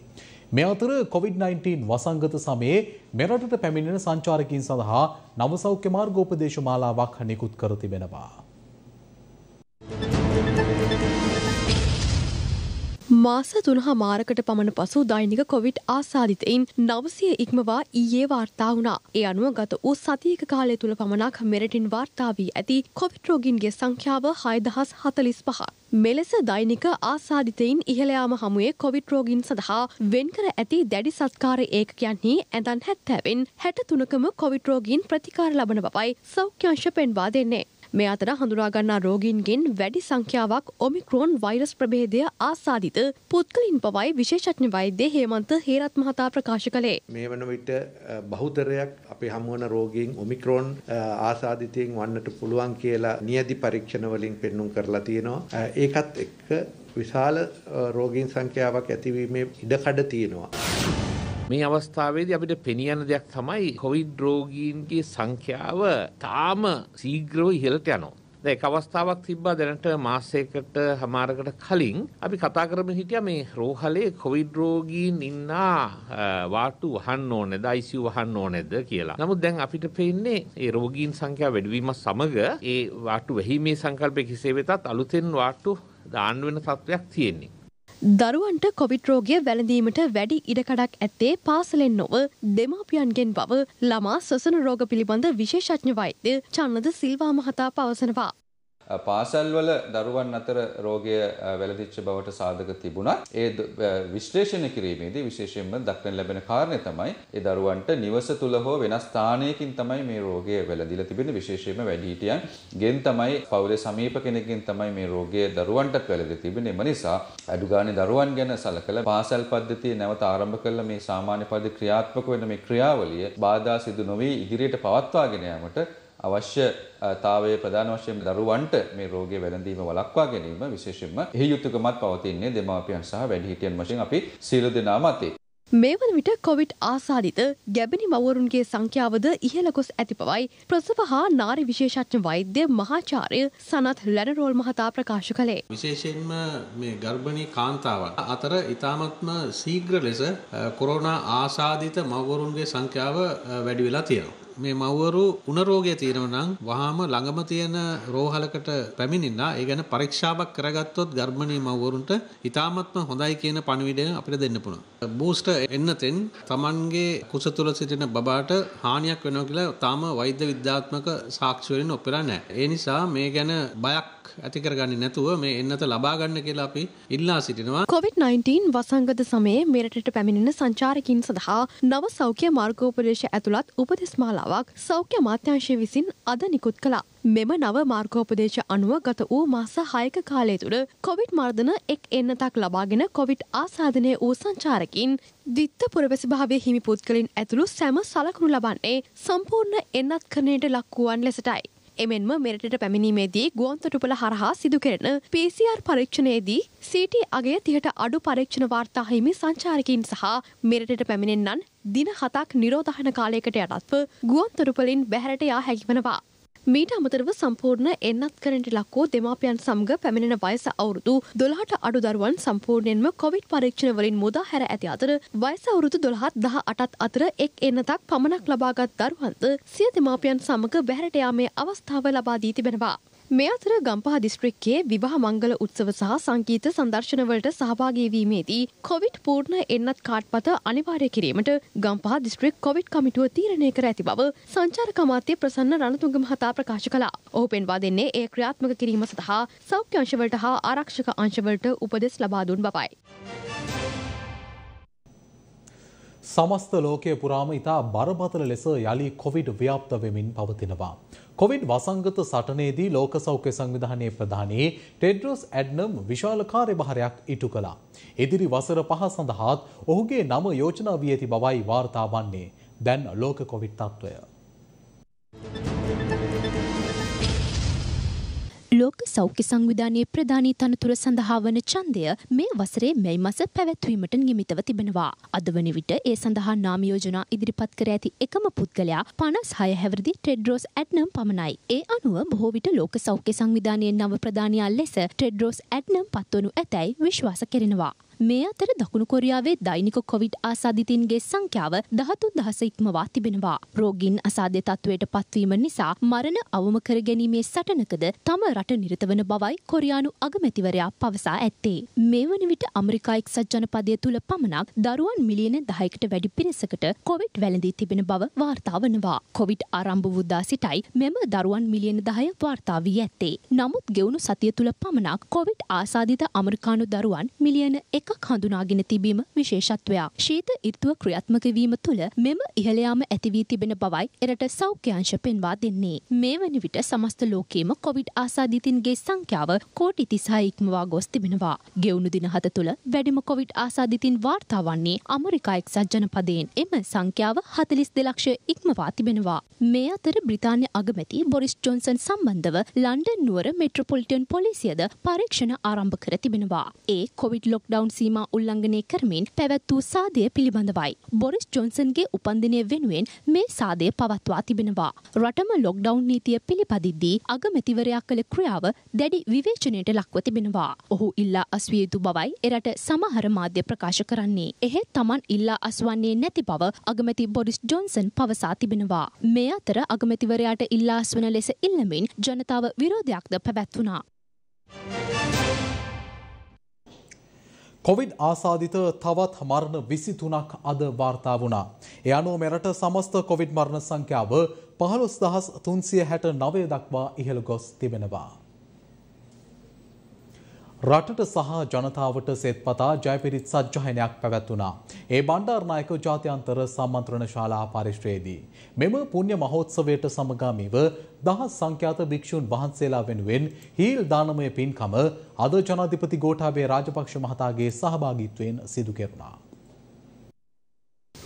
මේ අතර COVID-19 වසංගත සමයේ මෙරටට පැමිණෙන සංචාරකයන් සඳහා නව සෞඛ්‍ය මාර්ගෝපදේශ මාලාවක් නිකුත් කර තිබෙනවා. මාස තුනහා මාරකට පමණ පසු දෛනික කොවිට් ආසාධිතයින් නවසය ඉක්මවා ඊයේ වාර්තා වුණා. ඒ අනුව ගත වූ සතියක කාලය තුළ පමණක් මෙරටින් වාර්තා වී ඇති කොවිට් රෝගීන්ගේ සංඛ්‍යාව හයදහස් හතලිස් පහ. මෙලෙස දෛනික ආසාධිතයින් ඉහළයාම හමුවේ කොවිට් රෝගින් සඳහා වෙන්කර ඇති දැඩි සත්කාර ඒකකයන්හි ඇඳන් හැත්තැවෙන් හැට තුනකම කොවිට් රෝගීන් ප්‍රතිකාර ලබන බවයි සෞඛ්‍යංශ පෙන්වා දෙන්නේ. මේ අතර හඳුනාගන්නා රෝගීන්ගෙන් වැඩි සංඛ්‍යාවක් ඔමික්‍රෝන් වෛරස් ප්‍රභේදය ආසාධිත පුද්ගලින් පවයි විශේෂඥ වෛද්‍ය හේමන්ත හේරත් මහතා ප්‍රකාශ කළේ. මේ වන විට බහුතරයක් අපේ හමුවන රෝගීන් ඔමික්‍රෝන් ආසාධිතයෙන් වන්නට පුළුවන් කියලා නියදි පරීක්ෂණවලින් පෙන්නුම් කරලා තියෙනවා. ඒකත් එක්ක විශාල රෝගීන් සංඛ්‍යාවක් ඇතිවීමේ ඉඩකඩ තියෙනවා. මේ අවස්ථාවේදී අපිට පෙනියන දෙයක් තමයි කොවිඩ් රෝගීන්ගේ සංඛ්‍යාව තාම ශීඝ්‍රව ඉහළට යනවා. එක අවස්ථාවක් තිබ්බා දැනට මාසයකට හමාරකට කලින් අපි කතා කරමින් හිටියා මේ රෝහලේ කොවිඩ් රෝගීන් ඉන්නා වාටු වහන්න ඕනේද ICU වහන්න ඕනේද කියලා. නමුත් දැන් අපිට පේන්නේ ඒ රෝගීන් සංඛ්‍යාව වැඩිවීම සමග ඒ වාටු වෙහිමේ සංකල්පය කෙසේ වෙතත් අලුතෙන් වාටු දාන්න වෙන තත්වයක් තියෙන්නේ. දරුවන්ට කොවිට රෝගය වැළඳීමට වැඩි ඉඩකඩක් ඇත්තේ පාසලෙන් නොව දෙමාපියන්ගෙන් බව ළමා සොසන රෝග පිළිබඳ විශේෂඥ වෛද්‍ය චන්නද සිල්වා මහතා පවසනවා. පාසල්වල දරුවන් අතර රෝගය වැළඳිච්ච බවට සාධක තිබුණත් ඒ විශ්ලේෂණය කිරීමේදී විශේෂයෙන්ම දක්නට ලැබෙන කාරණය තමයි ඒ දරුවන්ට නිවස තුල හෝ වෙනස් ස්ථානයකින් තමයි මේ රෝගය වැළඳිලා තිබෙන්නේ විශේෂයෙන්ම වැඩිහිටියන් ගෙන් තමයි පවුලේ සමීප කෙනෙක්ගෙන් තමයි මේ රෝගය දරුවන්ට වැළඳී තිබෙන්නේ එම නිසා අඩු ගානේ දරුවන් ගැන සලකලා පාසල් පද්ධතිය නැවත ආරම්භ කළ මේ සාමාන්‍ය පද ක්‍රියාත්මක වෙන මේ ක්‍රියාවලිය බාධා සිදු නොවේ ඉදිරියට පවත්වාගෙන යාමට අවශ්‍යතාවය ප්‍රධාන වශයෙන් දරුවන්ට මේ රෝගය වැළඳීම වළක්වා ගැනීම විශේෂයෙන්ම එහි යුතුයකමත් පවතින්නේ දෙමාපියන් සහ වැඩිහිටියන් වශයෙන් අපි සියලු දෙනා මතේ. මේ වන විට කොවිඩ් ආසාදිත ගැබිනි මවරුන්ගේ සංඛ්‍යාවද ඉහළ ගොස් ඇති බවයි ප්‍රසව හා නාරි විශේෂඥ වෛද්‍ය මහාචාර්ය සනත් ලැනරෝල් මහතා ප්‍රකාශ කළේ. විශේෂයෙන්ම මේ ගර්භණී කාන්තාවන් අතර ඉතාමත්ම සීඝ්‍ර ලෙස කොරෝනා ආසාදිත මවරුන්ගේ සංඛ්‍යාව වැඩි වෙලා තියෙනවා. මේ මව්වරු උණ රෝගය තියෙනවා නම් වහාම ළඟම තියෙන රෝහලකට පැමිණෙන්න ඒ ගැන පරීක්ෂාවක් කරගත්තොත් ගර්භණී මව්වරුන්ට ඉතාමත්ම හොඳයි කියන පණිවිඩය අපිට දෙන්න පුළුවන්. බූස්ටර් එන්නතෙන් Tamanගේ කුස තුල සිටින බබාට හානියක් වෙනවා කියලා තාම වෛද්‍ය විද්‍යාත්මක සාක්ෂි වලින් ඔපෙලා නැහැ. ඒ නිසා මේ ගැන බයක් ඇති කරගන්නේ නැතුව මේ එන්නත ලබා ගන්න කියලා අපි ඉල්ලා සිටිනවා. COVID-19 වසංගත සමයේ මෙරටට පැමිණෙන සංචාරකින් සඳහා නව සෞඛ්‍ය මාර්ගෝපදේශ ඇතුළත් උපදෙස් මාලා යෝජනාවක් සෞඛ්‍ය මාත්‍යංශය විසින් අද නිකුත් කළා. මෙම නව මාර්ගෝපදේශ අනුව ගත වූ මාස හයක කාලය තුළ කොවිඩ් මර්ධන එක් එන්නතක් ලබාගෙන කොවිඩ් ආසාධනය වූ සංචාරකින් දිත්ත පුරවැසිභාවය හිමි පුද්ගලින් ඇතුළු සැම සලකුණු ලබන්නේ සම්පූර්ණ එන්නත් කරණයට ලක්වුවන් ලෙසටයි. එමෙන්ම මෙරටට පැමිණීමේදී ගුවන්තොටුපළ හරහා සිදුකරන PCR පරීක්ෂණයේදී සීටි අගේ තිහට අඩු පරීක්ෂණ වාර්තාහිමි සංචාරකින් සහ මෙරටට පැමිණෙන්නන් දින හතක් නිරෝධහන කාලයකට යටත්ව ගුවන්තොටුපලින් බැහැරට යා හැකිවනවා. මීට අමතරව සම්පූර්ණ එන්නත් කරට ලක්කෝ දෙමාපියන් සමග පැමිණෙන වයස අවුරුදු දොළහට අඩු දරුවන් සම්පූර්ණයෙන්ම කොවිඩ් පරීක්ෂණ වලින් මුදා හැර ඇති අතර වයස අවුරුදු දොළහත් දහ අටත් අතර එක් එන්නතක් පමණක් ලබාගත් දරුවන්ද සිය දෙමාපියන් සමග බැහැරට යාමේ අවස්ථාව ලබා දී තිබෙනවා. මේ අතර ගම්පහ දිස්ත්‍රික්කයේ විවාහ මංගල උත්සව සහ සංගීත සංදර්ශනවලට සහභාගී වීමේදී කොවිඩ් පූර්ණ එන්නත් කාඩ්පත අනිවාර්ය කිරීමට ගම්පහ දිස්ත්‍රික් කොවිඩ් කමිටුව තීරණය කර ඇති බව සංචාරක අමාත්‍ය ප්‍රසන්න රණතුංග මහතා ප්‍රකාශ කළා. ඔහු පෙන්වා දෙන්නේ එය ක්‍රියාත්මක කිරීම සඳහා සෞඛ්‍ය අංශවලට හා ආරක්ෂක අංශවලට උපදෙස් ලබා දුන් බවයි. සමස්ත ලෝකය පුරාම ඉතා බරපතල ලෙස යළි කොවිඩ් ව්‍යාප්ත වෙමින් පවතිනවා. කොවිඩ් වසංගත සටනේදී ලෝක සෞඛ්‍ය සංවිධානයේ ප්‍රධානී ටෙඩ්‍රොස් ඇඩ්නම් විශාල කාර්යභාරයක් ඉටු කළා. ඉදිරි වසර පහ සඳහාත් ඔහුගේ නම යෝජනා වී ඇති බවයි වාර්තා වන්නේ. දැන් ලෝක කොවිඩ් තත්ත්වය. Thank you. ලෝක සෞඛ්‍ය සංවිධානයේ ප්‍රධානී තනතුර සඳහා වන ඡන්දය මේ වසරේ මැයි මස පැවැත්වීමට නිමිතව තිබෙනවා. අද වන විට ඒ සඳහා නාම යෝජනා ඉදිරිපත් කර ඇති එකම පුද්ගලයා 56 හැවිරිදි ටෙඩ්‍රෝස් ඇඩ්නම් පමණයි. ඒ අනුව බොහෝ විට ලෝක සෞඛ්‍ය සංවිධානයේ නව ප්‍රධානියා ලෙස ටෙඩ්‍රෝස් ඇඩ්නම් පත්වනු ඇතැයි විශ්වාස කෙරෙනවා. මේ අතර දකුණු කොරියාවේ දෛනික කොවිඩ් ආසාධිතින්ගේ සංඛ්‍යාව දහතු දහස ඉක්මවා තිබෙනවා. රෝගීන් අසාධ්‍ය තත්ත්වයට පත්වීම නිසා මරණ අවම කර ගැනීමේ සටනකද තම රට නිරතවන බවයි කොරියානු අගමැතිවරයා පවසා ඇත්තේ. මේ වන විට අමරිකා එක්සත් ජනපදය තුළ පමණක් දරුවන් මිලියන දහයකට වැඩි පිරිසකට කොවිඩ් වැළඳී තිබෙන බව වාර්තා වනවා. කොවිඩ් ආරම්භ වූදා සිටයි මෙම දරුවන් මිලියන දහය වාර්තා වී ඇත්තේ. නමුත් ගෙවුණු සතිය තුළ පමණක් කොවිඩ් ආසාධිත අමරිකානු දරුවන් මිලියන එක එකක් හඳුනාගෙන තිබීම විශේෂත්වයක්. ශීත ඍතුව ක්‍රියාත්මක වීම තුළ මෙම ඉහළ යාම ඇති වී තිබෙන බවයි එරට සෞඛ්‍යාංශ පෙන්වා දෙන්නේ. මේ වන විට සමස්ත ලෝකයේම කොවිඩ් ආසාදිතින්ගේ සංඛ්‍යාව කෝටි 36 ඉක්මවා ගොස් තිබෙනවා. ගෙවුණු දින 7 තුළ වැඩිම කොවිඩ් ආසාදිතින් වාර්තා වන්නේ අමරිකා එක්සත් ජනපදයෙන් එම සංඛ්‍යාව 42 ලක්ෂ ඉක්මවා තිබෙනවා. මේ අතර බ්‍රිතාන්‍ය අගමැති බොරිස් ජොන්සන් සම්බන්ධව ලන්ඩන් නුවර මෙට්‍රොපොලිටන් පොලිසියද පරීක්ෂණ ආරම්භ කර තිබෙනවා. ඒ කොවිඩ් ලොක්ඩවුන් සීමා උල්ලංඝනය කරමින් පැවැත් වූ සාදය පිළිබඳවයි. බොරිස් ජොන්සන්ගේ උපන්දිනය වෙනුවෙන් මේ සාදය පවත්වා තිබෙනවා. රටම ලොක්ඩවුන් නීතිය පිළිපදිද්දී අගමැතිවරයා කළ ක්‍රියාව දැඩි විවේචනයට ලක්ව තිබෙනවා. ඔහු ඉල්ලා අස්විය යුතු බවයි එරට සමහර මාධ්‍ය ප්‍රකාශ කරන්නේ. එහෙත් තමන් ඉල්ලා අස්වන්නේ නැති බව අගමැති බොරිස් ජොන්සන් පවසා තිබෙනවා. මේ අතර අගමැතිවරයාට ඉල්ලා අස්වන ලෙස ඉල්ලමින් ජනතාව විරෝධයක්ද පැවැත්වුණා. කොවිඩ් ආසාධිත තවත් මරණ විසි තුනක් අද වාර්තා වුණා. එ අනුව මෙරට සමස්ත කොවිඩ් මරණ සංඛ්‍යාව පහළොස් දහස් තුන්සිය හැට නවය දක්වා ඉහළ ගොස් තිබෙනවා. රටට සහ ජනතාවට සෙත්පතා ජයපිරිත් සජ්ජහනයක් පැවැත්වුණා. ඒ බණ්ඩාර්නායක ජාත්‍යන්තර සම්මන්ත්‍රණ ශාලා පරිශ්‍රයේදී. මෙම පුුණ්්‍ය මහෝත්සවයට සමගාමීව දහස් සංඛ්‍යාත භික්‍ෂූන් වහන්සේලා වෙනුවෙන් හීල් දානමය පින්කම අද ජනාධිපති ගෝටාබේ රාජපක්ෂ මහතාගේ සහභාගිත්වයෙන් සිදුකෙරුණා.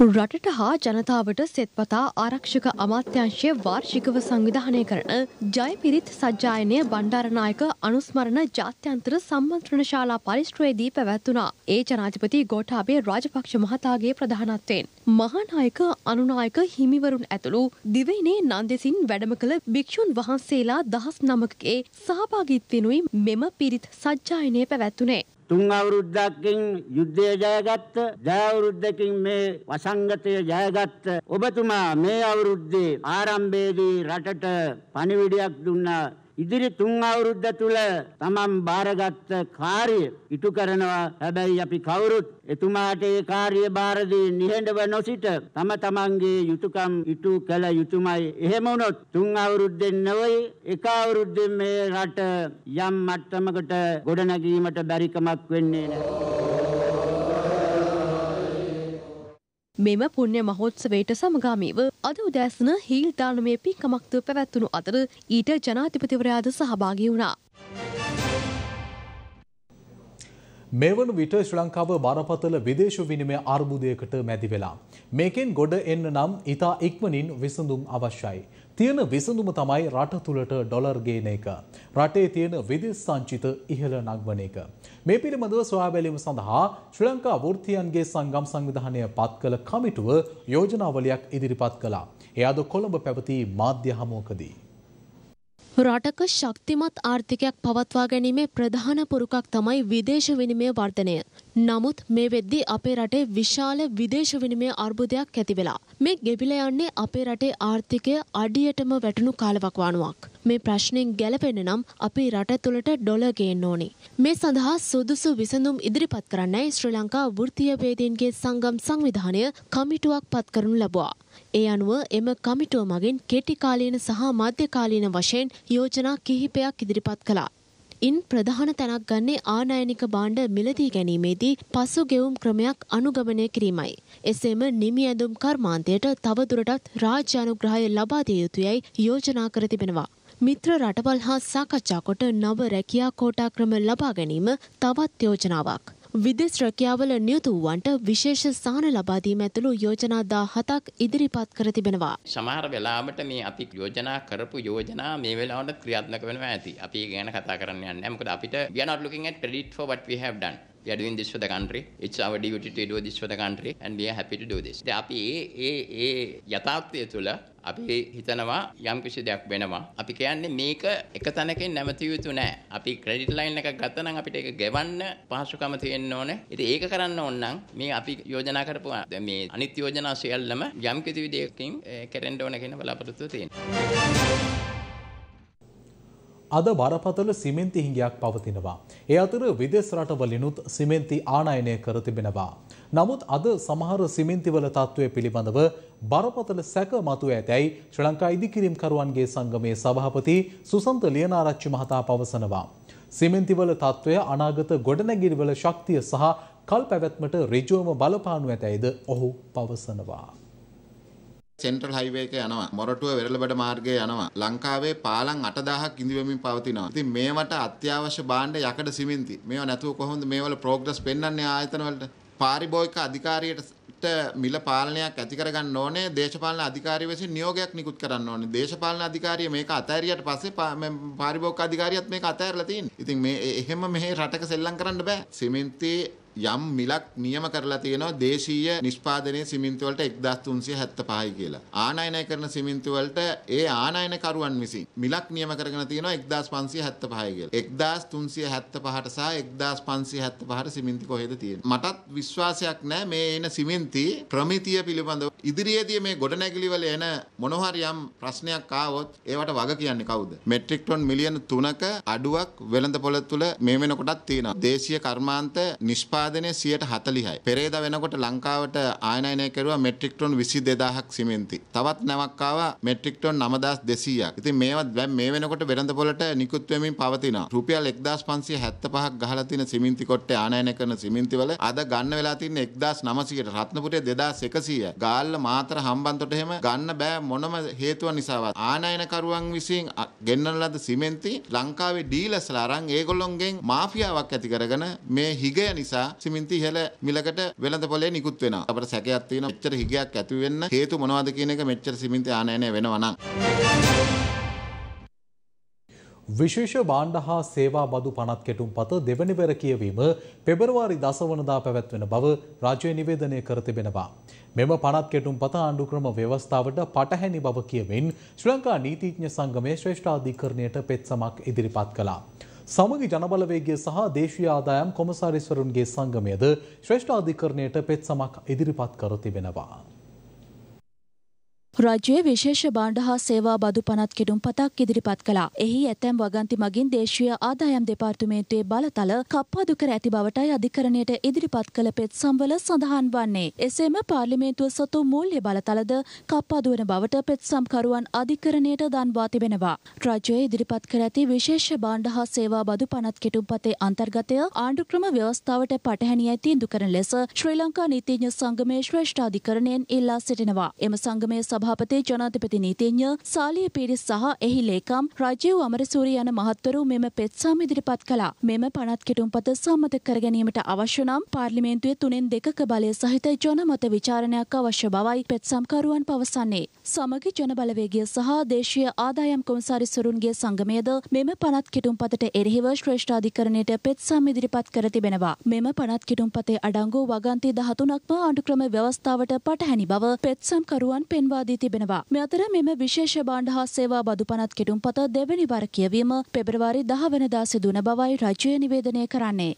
රටට හා ජනතාවට සෙත්පතා ආරක්ෂක අමාත්‍යංශය වාර්ෂිකව සංවිධානය කරන ජයපිරිත් සජ්ජායනය බණ්ඩාරනායක අනුස්මරණ ජාත්‍යන්තර සම්මන්ත්‍රණ ශාලා පරිස්ට්‍රයේදී පැවැත්වුණා. ඒ ජනාධිපති ගෝඨාභය රාජපක්ෂ මහතාගේ ප්‍රධානත්වයෙන්. මහානායක අනුනායක හිමිවරුන් ඇතුළු දිවයිනේ නන්දෙසින් වැඩම කළ භික්‍ෂූන් වහන්සේලා දහස් නමකගේ සහභාගිත්වෙනුයි මෙම පිරිත් සජ්ජායනය පැවැත්වුණේ. තුන් අවුරුද්දකින් යුද්ධය ජයගත්ත ජයවුරුද්දකින් මේ වසංගතය ජයගත්ත ඔබතුමා මේ අවුරුද්දේ ආරම්භයේදී රටට පණිවිඩයක් දුන්නා ඉදිරි තුන් අවුරුද්ද තුල තමන් බාරගත් කාර්ය ඉටු කරනවා. හැබැයි අපි කවුරුත් එතුමාට ඒ කාර්ය බාර දී නිහඬව නොසිට තම තමන්ගේ යුතුයකම් ඉටු කළ යුතුයමයි. එහෙම වුණොත් තුන් අවුරුද්දෙන් නොවේ එක අවුරුද්දෙන් මේ රට යම් මට්ටමකට ගොඩනැගීමට බැරිකමක් වෙන්නේ නැහැ. මෙම පුණ්‍ය මහෝත්සවයට සමගාමීව අද උදෑසන හීල් දානමය පින්කමක්ද පැවැත්වුණු අතර ඊට ජනාධිපතිවරයාද සහභාගී වුණා. මේ වන විට ශ්‍රී ලංකාව බරපතල විදේශ විනිමය අර්බුදයකට මැදි වෙලා. මේකෙන් ගොඩ එන්න නම් ඉතා ඉක්මනින් විසඳුම් අවශ්‍යයි. තියෙන විසඳුම තමයි රට තුළට ඩොලර් ගේන එක. රටේ තියෙන විදෙස් සංචිත ඉහළ නංවන එක. මේ පිළිබඳව සොයාබැලීම සඳහා ශ්‍රී ලංකා වෘත්තියන්ගේ සංගම් සංවිධානය පත් කළ කමිටුව යෝජනාවලයක් ඉදිරිපත් කළා. එයාද කොළඹ පැවති මාධ්‍ය හමුවකදී. රටක ශක්තිමත් ආර්ථිකයක් පවත්වා ගැනීමේ ප්‍රධාන පුරුකක් තමයි විදේශ විනිමය වර්ධනය. නමුත් මේ වෙද්දී අපේ රටේ විශාල විදේශ විනිමය අර්බුදයක් ඇති වෙලා. මේ ගෙබිල යන්නේ අපේ රටේ ආර්ථිකය අඩියටම වැටුණු කාලවකවානුවක්. මේ ප්‍රශ්නෙන් ගැලපෙන නම් අපේ රට තුළට ඩොලර් ගේන්න ඕනේ. මේ සඳහා සුදුසු විසඳුම් ඉදිරිපත් කරන්නයි ශ්‍රී ලංකා වෘත්තීය වේදීන්ගේ සංගම් සංවිධානය කමිටුවක් පත් කරනු ලැබුවා. ඒ අනුව එම කමිටුව මගින් කෙටි කාලීන සහ මධ්‍ය කාලීන වශයෙන් යෝජනා කිහිපයක් ඉදිරිපත් කළා. ඉන් ප්‍රධාන තැනක් ගන්නේ ආනයනික බාණ්ඩ මිලදී ගැනීමේදී පසු ගෙවුම් ක්‍රමයක් අනුගමනය කිරීමයි. එසේම නිමි ඇඳුම් කර්මාන්තයට තවදුරටත් රාජ්‍යානුග්‍රහය ලබාදිය යුතුයයි යෝජනා කර තිබෙනවා. මිත්‍ර රටවල් හා සාකච්ඡා කොට නව රැකියා කෝටා ක්‍රම ලබා ගැනීම තවත් යෝජනාවක්. විදෙස් රැකියාවල නියුතුවන්ට විශේෂ ස්ථාන ලබාදීම ඇතුළු යෝජනා දා හතක් ඉදිරිපත් කර තිබෙනවා. සමහර වෙලාවට මේ අපි යෝජනා කරපු යෝජනා මේ වෙලාවට ක්‍රියාත්මක වෙනවා ඇති. අපි ගැන කතා කරන්න යන්නේ නැහැ. මොකද අපිට we are not looking at credit for what we have done. we are doing this for the country. It's our duty to do this for the country and we are happy to do this. අපි ඒ ඒ යථාර්ථය තුළ අපි හිතනවා යම් කිසි දෙයක් වෙනවා. අපි කියන්නේ මේක එක තැනකින් නැමතිය යුතු නෑ. අපි ක්‍රෙඩිට් ලයින් එකක් ගත්ත නම් අපිට ඒක ගෙවන්න පහසුකම තියෙන්න ඕනේ. ඉතින් ඒක කරන්න ඕන නම් මේ අපි යෝජනා කරපු මේ අනිත් යෝජනා සියල්ලම යම් කිසි විදියකින් කරෙන්න ඕන කියන බලාපොරොත්තුව තියෙනවා. අද බරපතල සිමෙන්ති හිඟයක් පවතිනවා. ඒ අතර විදෙස් රටවලිනුත් සිමෙන්ති ආනයනය කර තිබෙනවා. නමුත් අද සමහර සිමෙන්තිවල තත්ත්වය පිළිබඳව බරපතල සැක මතුව ඇතැයි ශ්‍රී ලංකා ඉදිකිරීම්කරුවන්ගේ සංගමේ සභාපති සුසන්ත ලියනාරච්චි මහතා පවසනවා. සිමෙන්තිවල තත්ත්වය අනාගත ගොඩනැගිරිවල ශක්තිය සහ කල් පැවැත්මට ඍජුවම බලපානු ඇතැයිද ඔහු පවසනවා. සෙන්ට්‍රල් හයිවේ එක යනවා මොරටුව වෙරළබඩ මාර්ගය යනවා ලංකාවේ පාලම් 8000ක් ඉදිවෙමින් පවතිනවා ඉතින් මේවට අත්‍යවශ්‍ය භාණ්ඩ යකඩ සිමෙන්ති මේවා නැතුව කොහොමද මේවල ප්‍රෝග්‍රස් පෙන්වන්නේ ආයතන වලට පාරිභෝගික අධිකාරියට මිල පාලනයක් ඇති කරගන්න ඕනේ දේශපාලන අධිකාරිය විසින් නියෝගයක් නිකුත් කරන්න ඕනේ දේශපාලන අධිකාරිය මේක අතහැරියට පස්සේ පාරිභෝගික අධිකාරියත් මේක අතහැරලා තියෙනවා ඉතින් මේ එහෙම මෙහෙ රටක සෙල්ලම් කරන්න බෑ සිමෙන්ති යම් මිලක් නියම කරලා තියෙනවා දේශීය නිෂ්පාදනයේ සිමෙන්ති වලට 1375යි කියලා. ආනයනය කරන සිමෙන්ති වලට ඒ ආනයන කරුවන් විසින් මිලක් නියම කරගෙන තියෙනවා 1575යි කියලා. 1375ට සහ 1575ට සිමෙන්ති කොහෙද තියෙන්නේ? මටත් විශ්වාසයක් නැහැ මේ එන සිමෙන්ති ප්‍රමිතිය පිළිබඳව ඉදිරියේදී මේ ගොඩනැගිලි වල එන මොනවාරි යම් ප්‍රශ්නයක් ආවොත් ඒවට වග කියන්නේ කවුද? මෙට්‍රික් ටොන් මිලියන 3ක අඩුවක් වෙළඳ පොළ තුල මේ වෙනකොටත් තියෙනවා. දේශීය කර්මාන්ත නිෂ්පාදන නිෂ්පාදනය 140යි. පෙරේද වෙනකොට ලංකාවට ආයනයනය කරුවා මෙට්‍රික් ටොන් 22000ක් සිමෙන්ති. තවත් නැවක් ආවා මෙට්‍රික් ටොන් 9200ක්. ඉතින් මේවත් දැන් මේ වෙනකොට වෙළඳපොළට නිකුත් වෙමින් පවතිනවා. රුපියල් 1575ක් ගහලා තියෙන සිමෙන්ති කොට්ටේ ආනයනය කරන සිමෙන්තිවල අද ගන්න වෙලා තින්නේ 1900ට. රත්නපුරේ 2100යි. ගාල්ල මාතර හම්බන්තොට එහෙම ගන්න බෑ මොනම හේතුව නිසාවත්. ආනයනකරුවන් විසින් ගෙන්නන ලද සිමෙන්ති ලංකාවේ ඩීලස්ලා අරන් ඒගොල්ලොන්ගෙන් මාෆියාවක් ඇති කරගෙන මේ හිගය නිසා සිමෙන්ති ඉහළ මිලකට වෙළඳ පොලේ නිකුත් වෙනවා. අපිට සැකයක් තියෙනවා. මෙච්චර හිගයක් ඇති වෙන්න හේතු මොනවද කියන එක මෙච්චර සිමෙන්ති ආනයනය වෙනවා නම්. විශේෂ බාණ්ඩ හා සේවා බදු පනත් කෙටුම් පත දෙවනිවර කියවීම පෙබරවාරි දසවනදා පැවැත්වෙන බව රාජය නිවේදනය කර තිබෙනවා. මෙම පනත් කෙටුම් පත ආණ්ඩුක්‍රම ව්‍යවස්ථාවට පටහැනි බව කියවෙන් ශ්‍රලංකා නීතිඥ සංගමය ශ්‍රේෂ්ඨාධිකරණයට පෙත්සමක් ඉදිරිපත් කලා. සමගි ජනබලවේගය සහ දේශීය ආදායම් කොමසාරිස්වරුන්ගේ සංගමයද ශ්‍රේෂ්ඨාධිකරණයට පෙත් සමක් ඉදිරිපත් කර තිබෙනවා. රජයේ විශේෂ බාණ්ඩ හා සේවා බදු පනත් කෙටුම් පතක් ඉදිරිපත් කළා. එහි ඇතැම් වගන්ති මගින් දේශීය ආදායම් දෙපාර්තමේන්තුවේ බලතල කප්පාදු කර ඇති බවටයි අධිකරණයට ඉදිරිපත් කළ පෙත් සම්වල සඳහන් වන්නේ. එසේම පාර්ලිමේන්තුව සතු මූල්‍ය බලතලද කප්පාදු වන බවට පෙත් සම්කරුවන් අධිකරණයට දන්වා තිබෙනවා. රජයේ ඉදිරිපත් කර ඇති විශේෂ බාණ්ඩ හා සේවා බදු පනත් කෙටුම් පතේ අන්තර්ගතය ආණ්ඩුක්‍රම ව්‍යවස්ථාවට පටහැනි ඇති ඉදු කරන ලෙස ශ්‍රී ලංකා නීතිඥ සංගමේ ශ්‍රේෂ්ඨාධිකරණයෙන් ඉල්ලා සිටිනවා. එම සංගමයේ සභා සභාපති ජනාධිපති නීතිඥ සාලිය පීරිස් සහ එහි ලේකම් රජීව් අමරසූරි යන මහත්වරු මෙම පෙත්සම් ඉදිරිපත් කළා. මෙම පනත් කෙටුම්පත සම්මත කර ගැනීමට අවශ්‍ය නම් පාර්ලිමේන්තුවේ තුනෙන් දෙකක බලය සහිත ජනමත විචාරණයක් අවශ්‍ය බවයි පෙත්සම්කරුවන් පවසන්නේ. සමග ජනබලවේගය සහ දේශීය ආදායම් කොමසාරිස්වරුන්ගේ සංගමයද මෙම පනත් කෙටුම්පතට එරෙහිව ශ්‍රේෂ්ඨාධිකරණයට පෙත්සම් ඉදිරිපත් කර තිබෙනවා. මෙම පනත් කෙටුම්පතේ අඩංගු වගන්ති දහතුනක්ම අඩුක්‍රම ව්‍යවස්ථාවට පටහැනි බව පෙත්සම්කරුවන් පෙන්වා දී තිබෙනවා. මෙ අතර මෙම විශේෂ බාණ්ඩ හා සේවා බදු පනත් කෙටුම්පත දෙවැනි වර කියවීම පෙබරවාරි දහ වනදා සිදුවන බවයි රජය නිවේදනය කරන්නේ.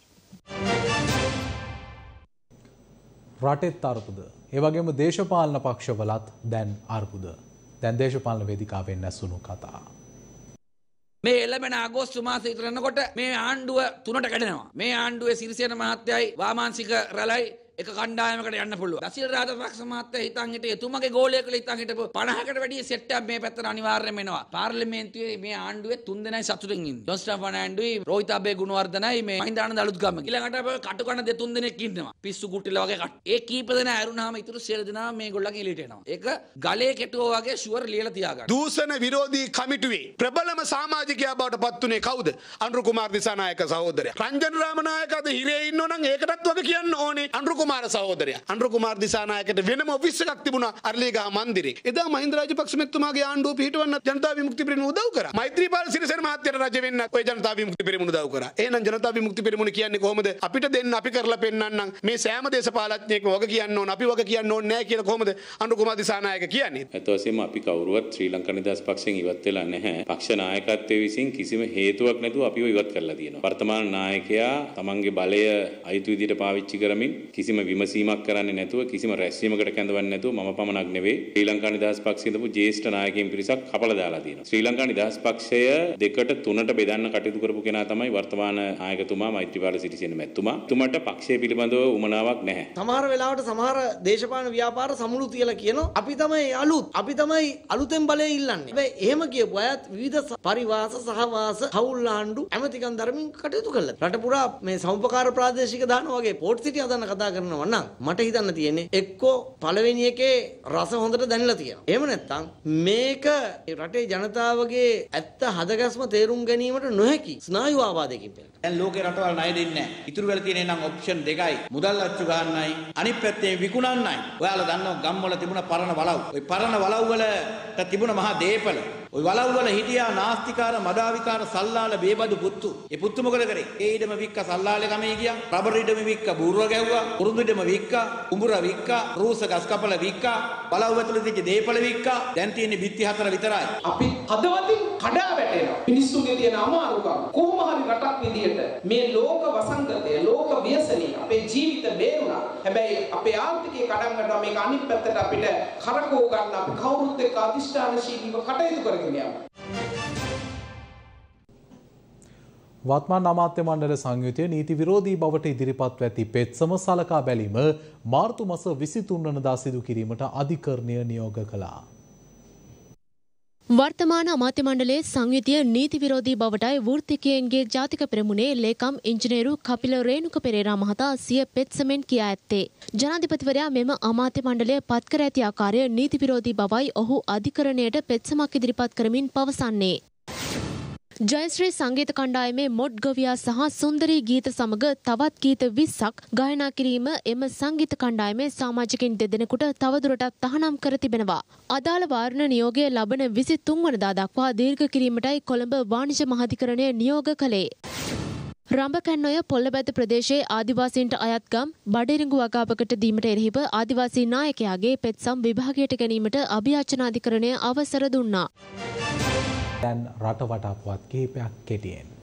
රටෙත් අර්බුද. ඒවගේම දේශපාලන පක්ෂවලත් දැන් අර්බුද. දැන් දේශපාලන වේදිකාවෙන් නැසුණු කතා. මේ එල්ලබෙන අගෝස්තු මාස ඉතරනකොට මේ ආණ්ඩුව තුනට කැඩෙනවා. මේ ආණ්ඩුවේ සිරිසේන මහත්තයයි වාමාන්සික රැලයි එක කණ්ඩායමකට යන්න පුළුවන්. දසිල් රාජපක්ෂ මහත්තයා හිතන් හිටියේ එතුමගේ ගෝලය කියලා හිතන් හිටපු 50කට වැඩිය සෙට් එකක් මේ පැත්තට අනිවාර්යයෙන්ම එනවා. පාර්ලිමේන්තුවේ මේ ආණ්ඩුවේ තුන් දෙනයි සතුටින් ඉන්නේ. ජොස්ටා ෆර්නෑන්ඩුයි, රෝහිත අබේ ගුණවර්ධනයි මේ මහින්දානන්ද අලුත්ගම. ඊළඟට අපේ කටුකණ දෙතුන් දෙනෙක් ඉන්නවා. පිස්සු කුටිල වගේ කට. ඒ කීප දෙනා ඇරුණාම ඉතුරු සියලු දෙනා මේ ගොල්ලන්ගේ එළියට එනවා. ඒක ගලේ කෙටුව වගේ ෂුවර් ලියලා තියාගන්න. දූෂණ විරෝධී කමිටුවේ ප්‍රබලම සමාජිකයා බවට පත්ුනේ කවුද? අනුර කුමාර දිසානායක සහෝදරයා. රංජන රාමනායක අද හිරේ ඉන්නෝ නම් ඒකටත් වගේ කියන්න ඕනේ. අනුර කුමාර සහෝදරය අන්ඩු කුමාර් දිසානායකට වෙනම ඔෆිස් එකක් තිබුණා අරලිගහ මන්දිරේ එදා මහින්ද රාජපක්ෂ මෙතුමාගේ ආණ්ඩුව පිහිටවන්න ජනතා විමුක්ති පෙරමුණ උදව් කරා මෛත්‍රීපාල සිරිසේන මහත්තයට රජ වෙන්න ඔය ජනතා විමුක්ති පෙරමුණ උදව් කරා එහෙනම් ජනතා විමුක්ති පෙරමුණ කියන්නේ කොහොමද අපිට දෙන්න අපි කරලා පෙන්නන්නම් මේ සෑම දේශපාලඥයෙක්ම වග කියන්න ඕන අපි වග කියන්න ඕනේ නැහැ කියලා කොහොමද අන්ඩු කුමාර් දිසානායක කියන්නේ ඇත්ත වශයෙන්ම අපි කවුරුවත් ශ්‍රී ලංකා නිදහස් පක්ෂයෙන් ඉවත් වෙලා නැහැ පක්ෂ නායකත්වයේ විසින් කිසිම හේතුවක් නැතුව අපිව ඉවත් කරලා තියෙනවා වර්තමාන නායකයා තමන්ගේ බලය අයිතු විදිහට පාවිච්චි කරමින් කිසි කිසිම විමසීමක් කරන්නේ නැතුව කිසිම රැස්වීමකට කැඳවන්නේ නැතුව මම පමණක් නෙවෙයි ශ්‍රී ලංකා නිදහස් පක්ෂයේ ඉඳපු ජ්‍යෙෂ්ඨ නායකයින් පිරිසක් කපලා දාලා තියෙනවා. ශ්‍රී ලංකා නිදහස් පක්ෂය දෙකට තුනට බෙදන්න කටයුතු කරපු කෙනා තමයි වර්තමාන නායකතුමා මෛත්‍රීපාල සිරිසේන මැතිතුමා. තුමට පක්ෂය පිළිබඳව උමනාවක් නැහැ. සමහර වෙලාවට සමහර දේශපාලන ව්‍යාපාර සමුළු තියලා කියනවා අපි තමයි අලුත්. අපි තමයි අලුතෙන් බලය ඉල්ලන්නේ. හැබැයි එහෙම කියපු අයත් විවිධ පරිවාස සහවාස හවුල් ආණ්ඩු ඇමතිකම් ධර්මින් කටයුතු කළා. රට පුරා මේ සමුපකාර ප්‍රාදේශික දාන වගේ පෝට් සිටි හදන්න කතා කරනවා නම් මට හිතන්න තියෙන්නේ එක්කෝ පළවෙනි එකේ රස හොඳට දැනලා තියෙනවා. එහෙම නැත්නම් මේක රටේ ජනතාවගේ ඇත්ත හදගස්ම තේරුම් ගැනීමට නොහැකි ස්නායු ආබාධයකින් පෙළෙනවා. දැන් ලෝකේ රටවල් ණය දෙන්නේ නැහැ. ඉතුරු වෙලා තියෙන නම් ඔප්ෂන් දෙකයි. මුදල් අච්චු ගන්නයි අනිත් පැත්තේ විකුණන්නයි. ඔයාලා දන්නවා ගම්වල තිබුණ පරණ වලව්. ওই පරණ වලව් වලට තිබුණ මහා දේපල ওই වලව් වල හිටියා නාස්තිකාර මදාවිකාර සල්ලාල බේබඩු පුත්තු. ඒ පුත්තු මොකද කරේ? ඒ ඉඩම වික්ක සල්ලාලේ ගමේ ගියා. රබර් ඉඩම වික්ක බූරුව ගැව්වා. කුරුඳු ඉඩම වික්ක, උඹුර වික්ක, රූස ගස් කපල වික්ක, වලව් ඇතුළේ තිබිච්ච දේපල වික්ක. දැන් තියෙන්නේ බිත්ති හතර විතරයි. අපි හදවතින් කඩා වැටෙනවා. මිනිස්සුගේ තියෙන අමාරුකම් කොහොම හරි රටක් විදියට මේ ලෝක වසංගතය, ලෝක ව්‍යසනය අපේ ජීවිත බේරුණා. හැබැයි අපේ ආර්ථිකය කඩන් ගන්නවා මේක අනිත් පැත්තට අපිට කරකෝ ගන්න අපි කවුරුත් එක්ක අධිෂ්ඨානශීලීව කටයුතු කරගන්න. කරන දුනියාව. වත්මන් අමාත්‍ය මණ්ඩල සංයුතය නීති විරෝධී බවට ඉදිරිපත්ව ඇති පෙත්සම සලකා බැලීම මාර්තු මස 23 වනදා සිදු කිරීමට අධිකරණය නියෝග කළා. වර්තමාන අමාත්‍ය මණ්ඩලයේ සංයුතිය නීති විරෝධී බවටයි වෘත්තිකයන්ගේ ජාතික පෙරමුණේ ලේකම් ඉංජිනේරු කපිල රේණුක පෙරේරා මහතා සිය පෙත්සමෙන් කියා ඇත්තේ. ජනාධිපතිවරයා මෙම අමාත්‍ය මණ්ඩලය පත්කර ඇති ආකාරය නීති විරෝධී බවයි ඔහු අධිකරණයට පෙත්සමක් ඉදිරිපත් කරමින් පවසන්නේ. ජයශ්‍රී සංගීත කණ්ඩායමේ මොඩ් ගොවියා සහ සුන්දරී ගීත සමග තවත් ගීත 20ක් ගායනා කිරීම එම සංගීත කණ්ඩායමේ සමාජිකින් දෙදෙනෙකුට තවදුරටත් තහනම් කර තිබෙනවා. අදාළ වාරණ නියෝගය ලබන 23 වනදා දක්වා දීර්ඝ කිරීමටයි කොළඹ වාණිජ මහාධිකරණය නියෝග කළේ. රඹකැන්නොය පොල්ලබැද ප්‍රදේශයේ ආදිවාසීන්ට අයත් ගම් බඩිරිඟු වගාපකට දීමට එරෙහිව ආදිවාසී නායකයාගේ පෙත්සම් විභාගයට ගැනීමට අභියාචනාධිකරණය අවසර දුන්නා. දැන් රට වටා පුවත් කිහිපයක් කෙටියෙන්.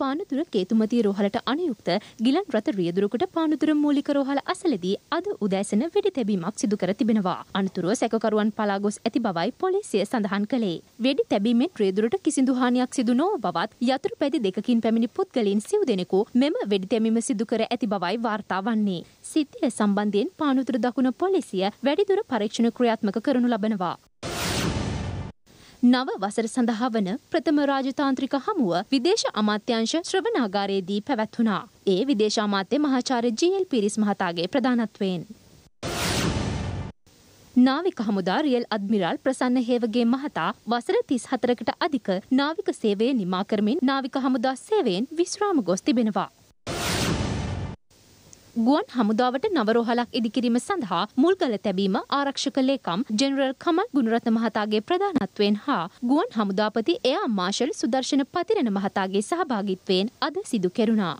පානතුර කේතුමති රෝහලට අනයුක්ත ගිලන් රථ රියදුරකට පානතුර මූලික රෝහල අසලදී අද උදෑසන වෙඩි තැබීමක් සිදු කර තිබෙනවා. අනතුරුව සැකකරුවන් පලා ගොස් ඇති බවයි පොලිසිය සඳහන් කළේ. වෙඩි තැබීමෙන් රියදුරට කිසිදු හානියක් සිදු නොව බවත් යතුරු පැදි දෙකකින් පැමිණි පුද්ගලයන් සිව් දෙනෙකු මෙම වෙඩි තැබීම සිදු කර ඇති බවයි වාර්තා වන්නේ. සිද්ධිය සම්බන්ධයෙන් පානතුර දකුණ පොලිසිය වැඩිදුර පරීක්ෂණ ක්‍රියාත්මක කරනු ලබනවා. නව වසර සඳහා වන ප්‍රථම රාජතාන්ත්‍රික හමුව විදේශ අමාත්‍යංශ ශ්‍රවනාගාරයේදී පැවැත්වුණා. ඒ විදේශ අමාත්‍ය මහාචාර්ය ජීඑල් පිරිස් මහතාගේ ප්‍රධානත්වයෙන්. නාවික හමුදා රියල් අද්මිරාල් ප්‍රසන්න හේවගේ මහතා වසර 34කට අධික නාවික සේවය නිමා කරමින් නාවික හමුදා සේවයෙන් විශ්‍රාම ගොස් තිබෙනවා. ගුවන් හමුදාවට නවරෝහලක් ඉදිකිරීම සඳහා මුල්ගල තැබීම ආරක්ෂක ලේකම් ජෙනරල් කමල් ගුණරත්න මහතාගේ ප්‍රධානත්වයෙන් හා ගුවන් හමුදාපති එයා මාශල් සුදර්ශන පතිරණ මහතාගේ සහභාගිත්වයෙන් අද සිදු කෙරුණා.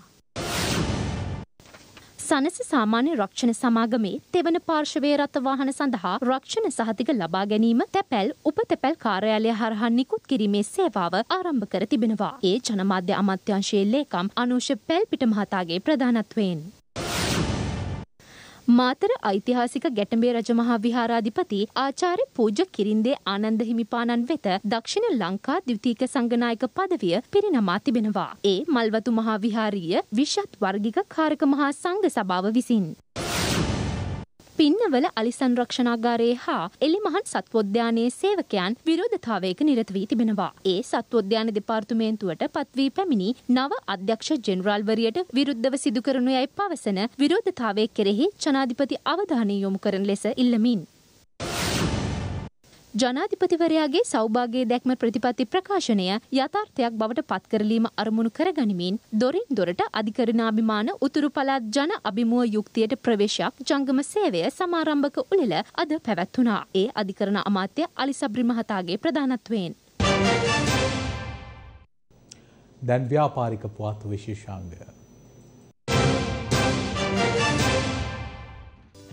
සනස සාමාන්‍ය රක්ෂණ සමාගමේ තෙවන පාර්ශවය රථවාහන සඳහා රක්ෂණ සහතික ලබා ගැනීම තැපැල් උපතැපැල් කාර්යාලය හරහා නිකුත් කිරීමේ සේවාව ආරම්භ කර තිබෙනවා. ඒ ජනමාධ්‍ය අමාත්‍යංශයේ ලේකම් අනුෂ පැල්පිට මහතාගේ ප්‍රධානත්වයෙන්. මාතර ඓතිහාසික ගැටඹේ රජමහා විහාරාධිපති ආචාර්ය පූජ්‍ය කිරින්දේ ආනන්ද හිමිපාණන් වෙත දක්ෂිණ ලංකා ද්විතීක සංගනායක පදවිය පිරිනමා තිබෙනවා. ඒ මල්වතු මහා විහාරීය විෂත් වර්ගික කාරක මහා සංඝ සභාව විසින් පින්නවල අලි සංරක්ෂණාගාරයේ හා එලිමහන් සත්වෝද්‍යානයේ සේවකයන් විරෝධතාවයක නිරත වී තිබෙනවා. ඒ සත්වෝද්‍යාන දෙපාර්තමේන්තුවට පත්වී පැමිණි නව අධ්‍යක්ෂ ජෙනරාල්වරියට විරුද්ධව සිදු කරනු යයි පවසන විරෝධතාවය කෙරෙහි ජනාධිපති අවධානය යොමු කරන ලෙස ඉල්ලමින් ජනාධිපතිවරයාගේ සෞභාගයේ දැක්ම ප්‍රතිපත්ති ප්‍රකාශනය යථාර්ථයක් බවට පත්කරලීම අරමුණු කරගනිමින් දොරින් දොරට අධිකරණාභිමාන උතුරු පළාත් ජන අභිමුව යුක්තියට ප්‍රවේශයක් ජංගම සේවය සමාරම්භක උළෙල අද පැවැත්වුණා. ඒ අධිකරණ අමාත්‍ය අලි සබ්‍රි මහතාගේ ප්‍රධානත්වයෙන්. දැන් ව්‍යාපාරික පුවත් විශේෂාංගය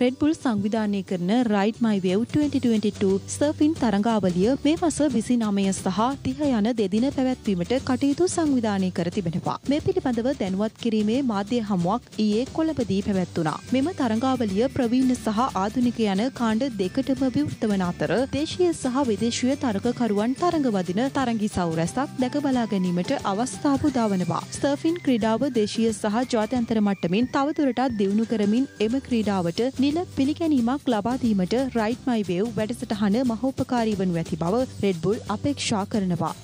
රෙඩ්බුල් සංවිධානය කරන රයිට් මයිවව් 2022 සර්ෆින් තරංගාවලිය මේ මස විසි නමය සහ තිහ යන දෙදින පැවැත්වීමට කටයුතු සංවිධානය කර තිබෙනවා. මේ පිළිබඳව දැනුවත් කිරීමේ මාධ්‍ය හමුවක් ඊයේ කොළඹදී පැවැත්වනා. මෙම තරංගාවලිය ප්‍රවීණ සහ ආධනික යන කාණ්ඩ දෙකටම විවෘතවන අතර දේශය සහ විදේශය තරකකරුවන් තරඟවදින තරගි සෞරැසක් දැකබලා ගැනීමට අවස්ථාපු දාවනවා. සර්ෆින් ක්‍රඩාව දේශය සහ ජාතන්තර මට්ටමින් තවතුරටත් දියුණු කරමින් එම ක්‍රීඩාවට නිල මිල පිළිගැනීමක් ලබාදීමට රයිට් මයිවේව් වැඩසටහන මහෝපකාරී වනු ඇති බව රෙඩ්බුල් අපේක්ෂා කරනවා.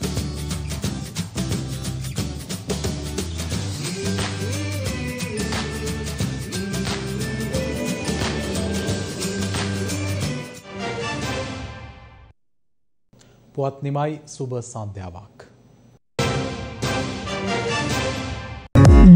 පුවත් නිමයි සුභ සන්ධ්‍යාවක්.